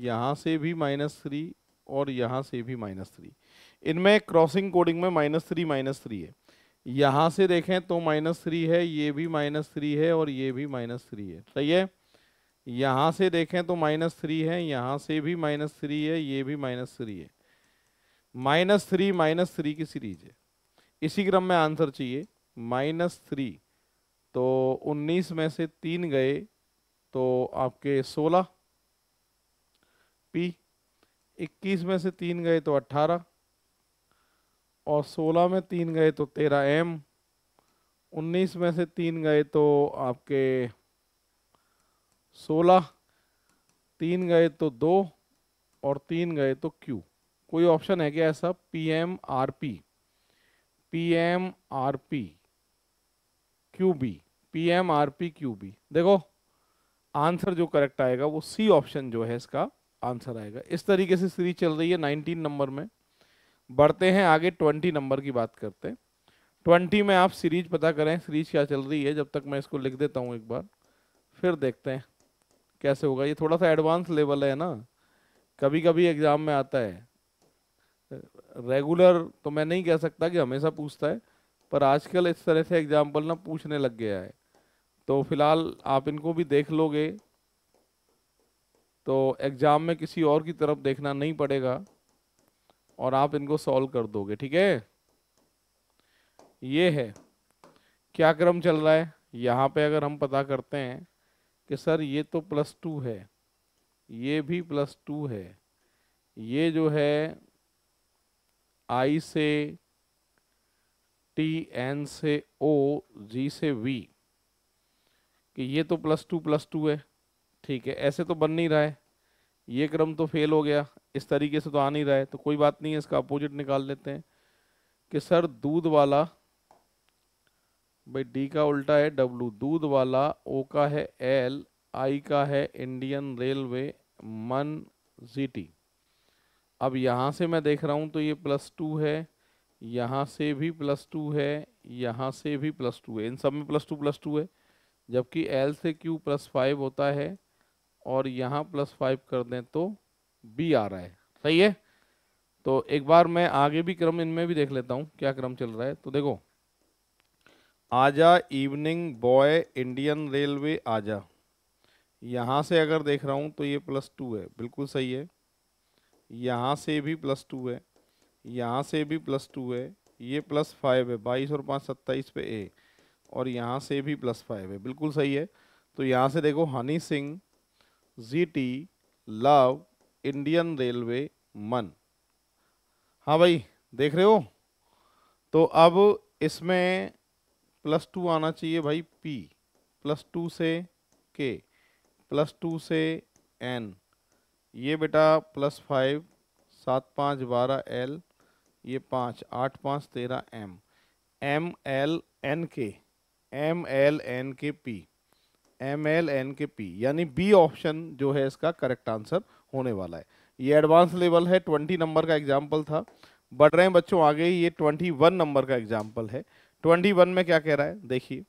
यहाँ से भी माइनस थ्री और यहाँ से भी माइनस थ्री इनमें क्रॉसिंग कोडिंग में माइनस थ्री माइनस थ्री है यहाँ से देखें तो माइनस थ्री है ये भी माइनस थ्री है और ये भी माइनस थ्री है सही है यहाँ से देखें तो माइनस थ्री है यहाँ से भी माइनस थ्री है ये भी माइनस थ्री है माइनस थ्री माइनस थ्री की सीरीज है इसी क्रम में आंसर चाहिए माइनस थ्री तो उन्नीस में से तीन गए तो आपके सोलह पी इक्कीस में से तीन गए तो अट्ठारह और सोलह में तीन गए तो तेरह एम उन्नीस में से तीन गए तो आपके सोलह तीन गए तो दो और तीन गए तो क्यू कोई ऑप्शन है क्या ऐसा P M R P P M R P Q B P M R P Q B देखो आंसर जो करेक्ट आएगा वो सी ऑप्शन जो है इसका आंसर आएगा इस तरीके से सीरीज चल रही है नाइनटीन नंबर में बढ़ते हैं आगे ट्वेंटी नंबर की बात करते हैं ट्वेंटी में आप सीरीज पता करें सीरीज क्या चल रही है जब तक मैं इसको लिख देता हूँ एक बार फिर देखते हैं कैसे होगा ये थोड़ा सा एडवांस लेवल है ना कभी कभी एग्ज़ाम में आता है रेगुलर तो मैं नहीं कह सकता कि हमेशा पूछता है पर आजकल इस तरह से एग्जाम्पल ना पूछने लग गया है तो फिलहाल आप इनको भी देख लोगे तो एग्ज़ाम में किसी और की तरफ देखना नहीं पड़ेगा और आप इनको सॉल्व कर दोगे ठीक है ये है क्या क्रम चल रहा है यहाँ पे अगर हम पता करते हैं कि सर ये तो प्लस टू है ये भी प्लस टू है ये जो है आई से टी एन से ओ जी से वी कि ये तो प्लस टू प्लस टू है ठीक है ऐसे तो बन नहीं रहा है ये क्रम तो फेल हो गया इस तरीके से तो आ नहीं रहा है तो कोई बात नहीं है इसका अपोजिट निकाल लेते हैं कि सर दूध वाला भाई डी का उल्टा है डब्लू दूध वाला ओ का है एल आई का है इंडियन रेलवे मन जी टी अब यहाँ से मैं देख रहा हूँ तो ये प्लस टू है यहाँ से भी प्लस टू है यहाँ से भी प्लस टू है इन सब में प्लस टू प्लस टू है जबकि एल से क्यू प्लस फाइव होता है और यहाँ प्लस फाइव कर दें तो बी आ रहा है सही है तो एक बार मैं आगे भी क्रम इनमें भी देख लेता हूँ क्या क्रम चल रहा है तो देखो आजा इवनिंग बॉय इंडियन रेलवे आजा यहाँ से अगर देख रहा हूँ तो ये प्लस टू है बिल्कुल सही है यहाँ से भी प्लस टू है यहाँ से भी प्लस टू है ये प्लस फाइव है बाईस और पाँच सत्ताईस पे ए और यहाँ से भी प्लस फाइव है बिल्कुल सही है तो यहाँ से देखो Honey Singh G T love Indian railway man हाँ भाई देख रहे हो तो अब इसमें प्लस टू आना चाहिए भाई पी प्लस टू से के प्लस टू से एन ये बेटा प्लस फाइव सात पाँच बारह एल ये पाँच आठ पाँच तेरह M M L N K M L N K P M L N K P यानी बी ऑप्शन जो है इसका करेक्ट आंसर होने वाला है ये एडवांस लेवल है ट्वेंटी नंबर का एग्जाम्पल था बढ़ रहे हैं बच्चों आगे ये ट्वेंटी वन नंबर का एग्जाम्पल है ट्वेंटी वन में क्या कह रहा है देखिए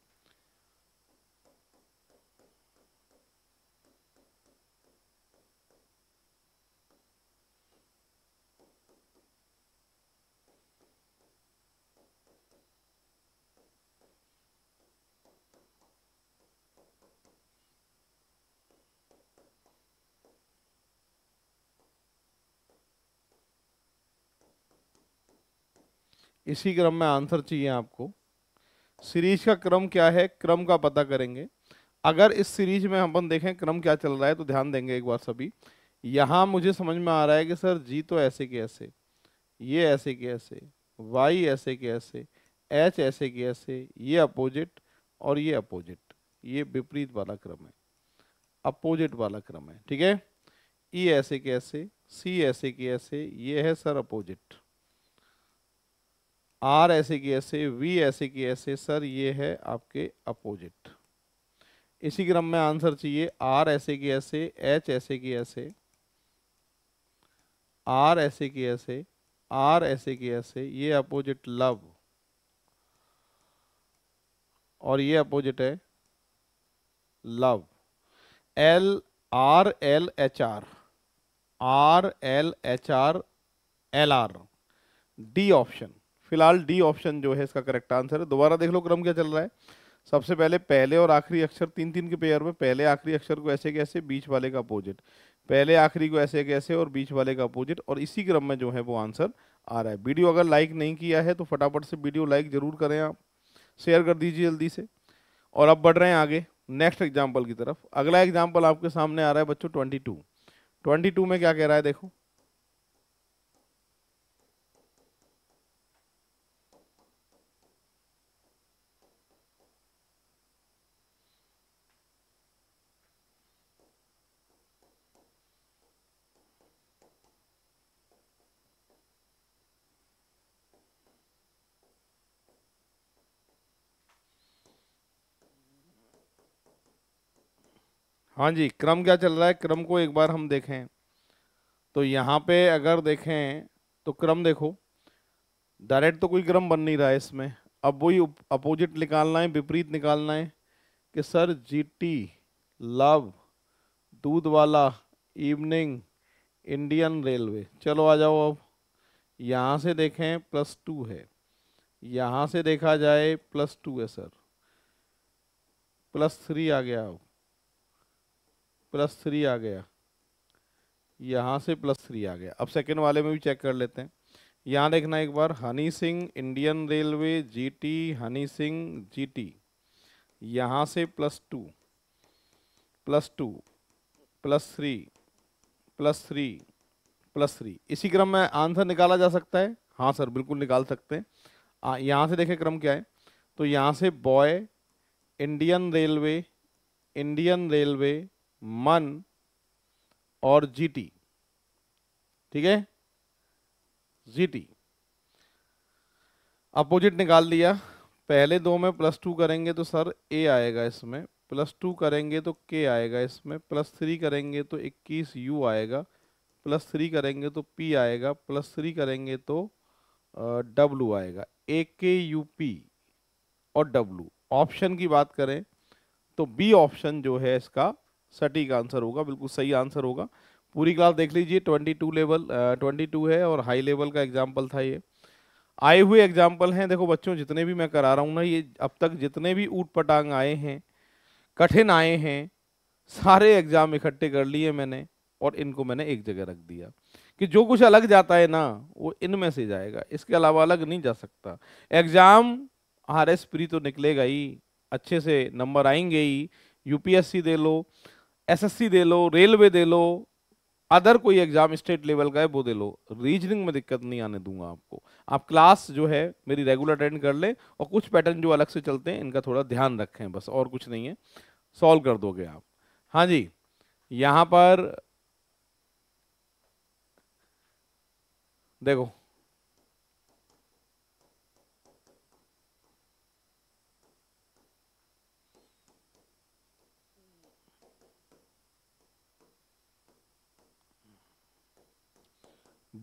इसी क्रम में आंसर चाहिए आपको सीरीज का क्रम क्या है क्रम का पता करेंगे अगर इस सीरीज में हम देखें क्रम क्या चल रहा है तो ध्यान देंगे एक बार सभी यहाँ मुझे समझ में आ रहा है कि सर जी तो ऐसे के ऐसे ये ऐसे के ऐसे वाई ऐसे के ऐसे एच ऐसे के ऐसे ये अपोजिट और ये अपोजिट ये विपरीत वाला क्रम है अपोजिट वाला क्रम है ठीक है ई ऐसे के ऐसे सी ऐसे के ऐसे ये है सर अपोजिट आर ऐसे की ऐसे वी ऐसे की ऐसे सर ये है आपके अपोजिट इसी क्रम में आंसर चाहिए आर ऐसे की ऐसे एच ऐसे की ऐसे आर ऐसे की ऐसे आर ऐसे की ऐसे ये अपोजिट लव और ये अपोजिट है love L R L H R R L H R L R D option फिलहाल डी ऑप्शन जो है इसका करेक्ट आंसर है दोबारा देख लो क्रम क्या चल रहा है सबसे पहले पहले और आखिरी अक्षर तीन तीन के पेयर में पहले आखिरी अक्षर को ऐसे कैसे बीच वाले का अपोजिट पहले आखिरी को ऐसे कैसे और बीच वाले का अपोजिट और इसी क्रम में जो है वो आंसर आ रहा है वीडियो अगर लाइक नहीं किया है तो फटाफट से वीडियो लाइक जरूर करें आप शेयर कर दीजिए जल्दी से और अब बढ़ रहे हैं आगे नेक्स्ट एग्जाम्पल की तरफ अगला एग्जाम्पल आपके सामने आ रहा है बच्चों ट्वेंटी टू ट्वेंटी टू में क्या कह रहा है देखो हाँ जी क्रम क्या चल रहा है क्रम को एक बार हम देखें तो यहाँ पे अगर देखें तो क्रम देखो डायरेक्ट तो कोई क्रम बन नहीं रहा है इसमें अब वही अपोजिट निकालना है विपरीत निकालना है कि सर जीटी लव दूध वाला इवनिंग इंडियन रेलवे चलो आ जाओ अब यहाँ से देखें प्लस टू है यहाँ से देखा जाए प्लस टू है सर प्लस थ्री आ गया अब प्लस थ्री आ गया यहाँ से प्लस थ्री आ गया अब सेकेंड वाले में भी चेक कर लेते हैं यहाँ देखना एक बार Honey Singh Indian railway GT Honey Singh GT यहाँ से plus two plus two plus three plus three plus three इसी क्रम में आंसर निकाला जा सकता है हाँ सर बिल्कुल निकाल सकते हैं यहाँ से देखें क्रम क्या है तो यहाँ से boy Indian railway Indian railway man और जीटी ठीक है जीटी अपोजिट निकाल दिया पहले दो में प्लस टू करेंगे तो सर ए आएगा इसमें प्लस टू करेंगे तो के आएगा इसमें प्लस थ्री करेंगे तो इक्कीस यू आएगा प्लस थ्री करेंगे तो पी आएगा प्लस थ्री करेंगे तो डब्लू आएगा ए के यू पी और डब्लू ऑप्शन की बात करें तो बी ऑप्शन जो है इसका सटीक आंसर होगा बिल्कुल सही आंसर होगा पूरी क्लास देख लीजिए 22 लेवल uh, 22 है और हाई लेवल का एग्जाम्पल था ये आए हुए एग्जाम्पल हैं देखो बच्चों जितने भी मैं करा रहा हूँ ना ये अब तक जितने भी ऊट पटांग आए हैं कठिन आए हैं सारे एग्जाम इकट्ठे कर लिए मैंने और इनको मैंने एक जगह रख दिया कि जो कुछ अलग जाता है ना वो इनमें से जाएगा इसके अलावा अलग नहीं जा सकता एग्जाम आर एस प्री तो निकलेगा ही अच्छे से नंबर आएंगे ही यूपीएससी दे लो एसएससी दे लो रेलवे दे लो अदर कोई एग्जाम स्टेट लेवल का है वो दे लो रीजनिंग में दिक्कत नहीं आने दूंगा आपको आप क्लास जो है मेरी रेगुलर अटेंड कर ले और कुछ पैटर्न जो अलग से चलते हैं इनका थोड़ा ध्यान रखें बस और कुछ नहीं है सॉल्व कर दोगे आप हाँ जी यहाँ पर देखो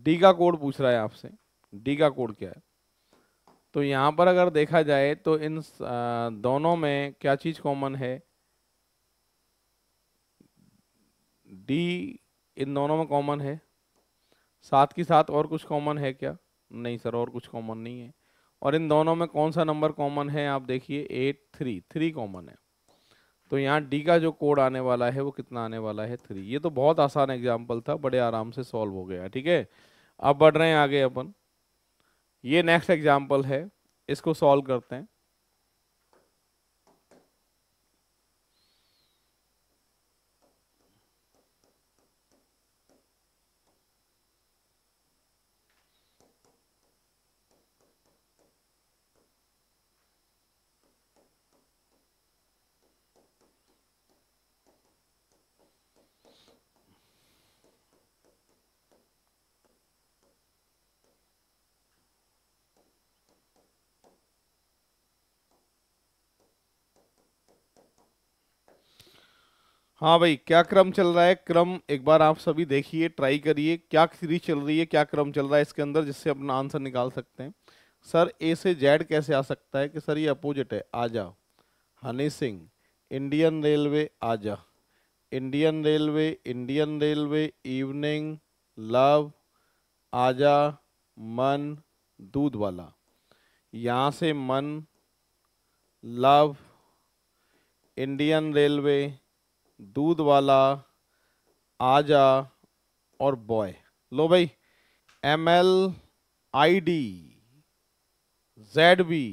डी का कोड पूछ रहा है आपसे डी का कोड क्या है तो यहाँ पर अगर देखा जाए तो इन दोनों में क्या चीज़ कॉमन है डी इन दोनों में कॉमन है साथ के साथ और कुछ कॉमन है क्या नहीं सर और कुछ कॉमन नहीं है और इन दोनों में कौन सा नंबर कॉमन है आप देखिए एट थ्री थ्री कॉमन है तो यहाँ डी का जो कोड आने वाला है वो कितना आने वाला है थ्री ये तो बहुत आसान एग्जाम्पल था बड़े आराम से सॉल्व हो गया ठीक है अब बढ़ रहे हैं आगे अपन ये नेक्स्ट एग्जाम्पल है इसको सॉल्व करते हैं हाँ भाई क्या क्रम चल रहा है क्रम एक बार आप सभी देखिए ट्राई करिए क्या सीरीज चल रही है क्या क्रम चल रहा है इसके अंदर जिससे अपना आंसर निकाल सकते हैं सर ए से जेड कैसे आ सकता है कि सर ये अपोजिट है आ जाओ हनी सिंह इंडियन रेलवे आ जा Indian railway Indian railway evening love आजा मन दूध वाला यहाँ से मन लव इंडियन रेलवे दूध वाला आजा और बॉय लो भाई M L I D Z B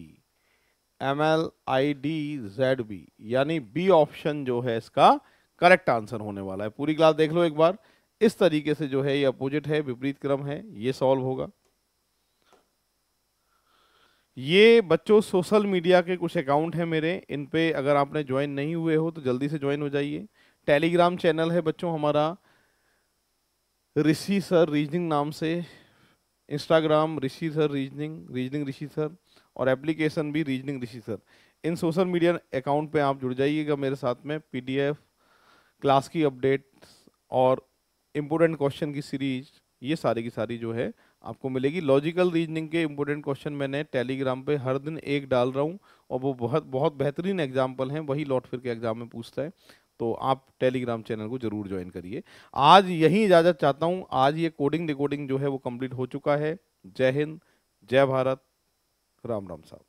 M L I D Z B यानी बी ऑप्शन जो है इसका करेक्ट आंसर होने वाला है पूरी क्लास देख लो एक बार इस तरीके से जो है ये अपोजिट है विपरीत क्रम है ये सॉल्व होगा ये बच्चों सोशल मीडिया के कुछ अकाउंट हैं मेरे इन पे अगर आपने ज्वाइन नहीं हुए हो तो जल्दी से ज्वाइन हो जाइए टेलीग्राम चैनल है बच्चों हमारा ऋषि सर रीजनिंग नाम से Instagram Rishi sir reasoning reasoning Rishi sir और एप्लीकेशन भी reasoning Rishi sir in social media account पे आप जुड़ जाइएगा मेरे साथ में पीडीएफ क्लास की अपडेट और इम्पोर्टेंट क्वेश्चन की सीरीज ये सारी की सारी जो है आपको मिलेगी लॉजिकल रीजनिंग के इम्पोर्टेंट क्वेश्चन मैंने टेलीग्राम पे हर दिन एक डाल रहा हूँ और वो बहुत बहुत बेहतरीन एग्जाम्पल हैं वही लौट फिर के एग्जाम में पूछता है तो आप टेलीग्राम चैनल को जरूर ज्वाइन करिए आज यही इजाज़त चाहता हूँ आज ये कोडिंग डिकोडिंग जो है वो कम्प्लीट हो चुका है जय हिंद जय भारत राम राम साहब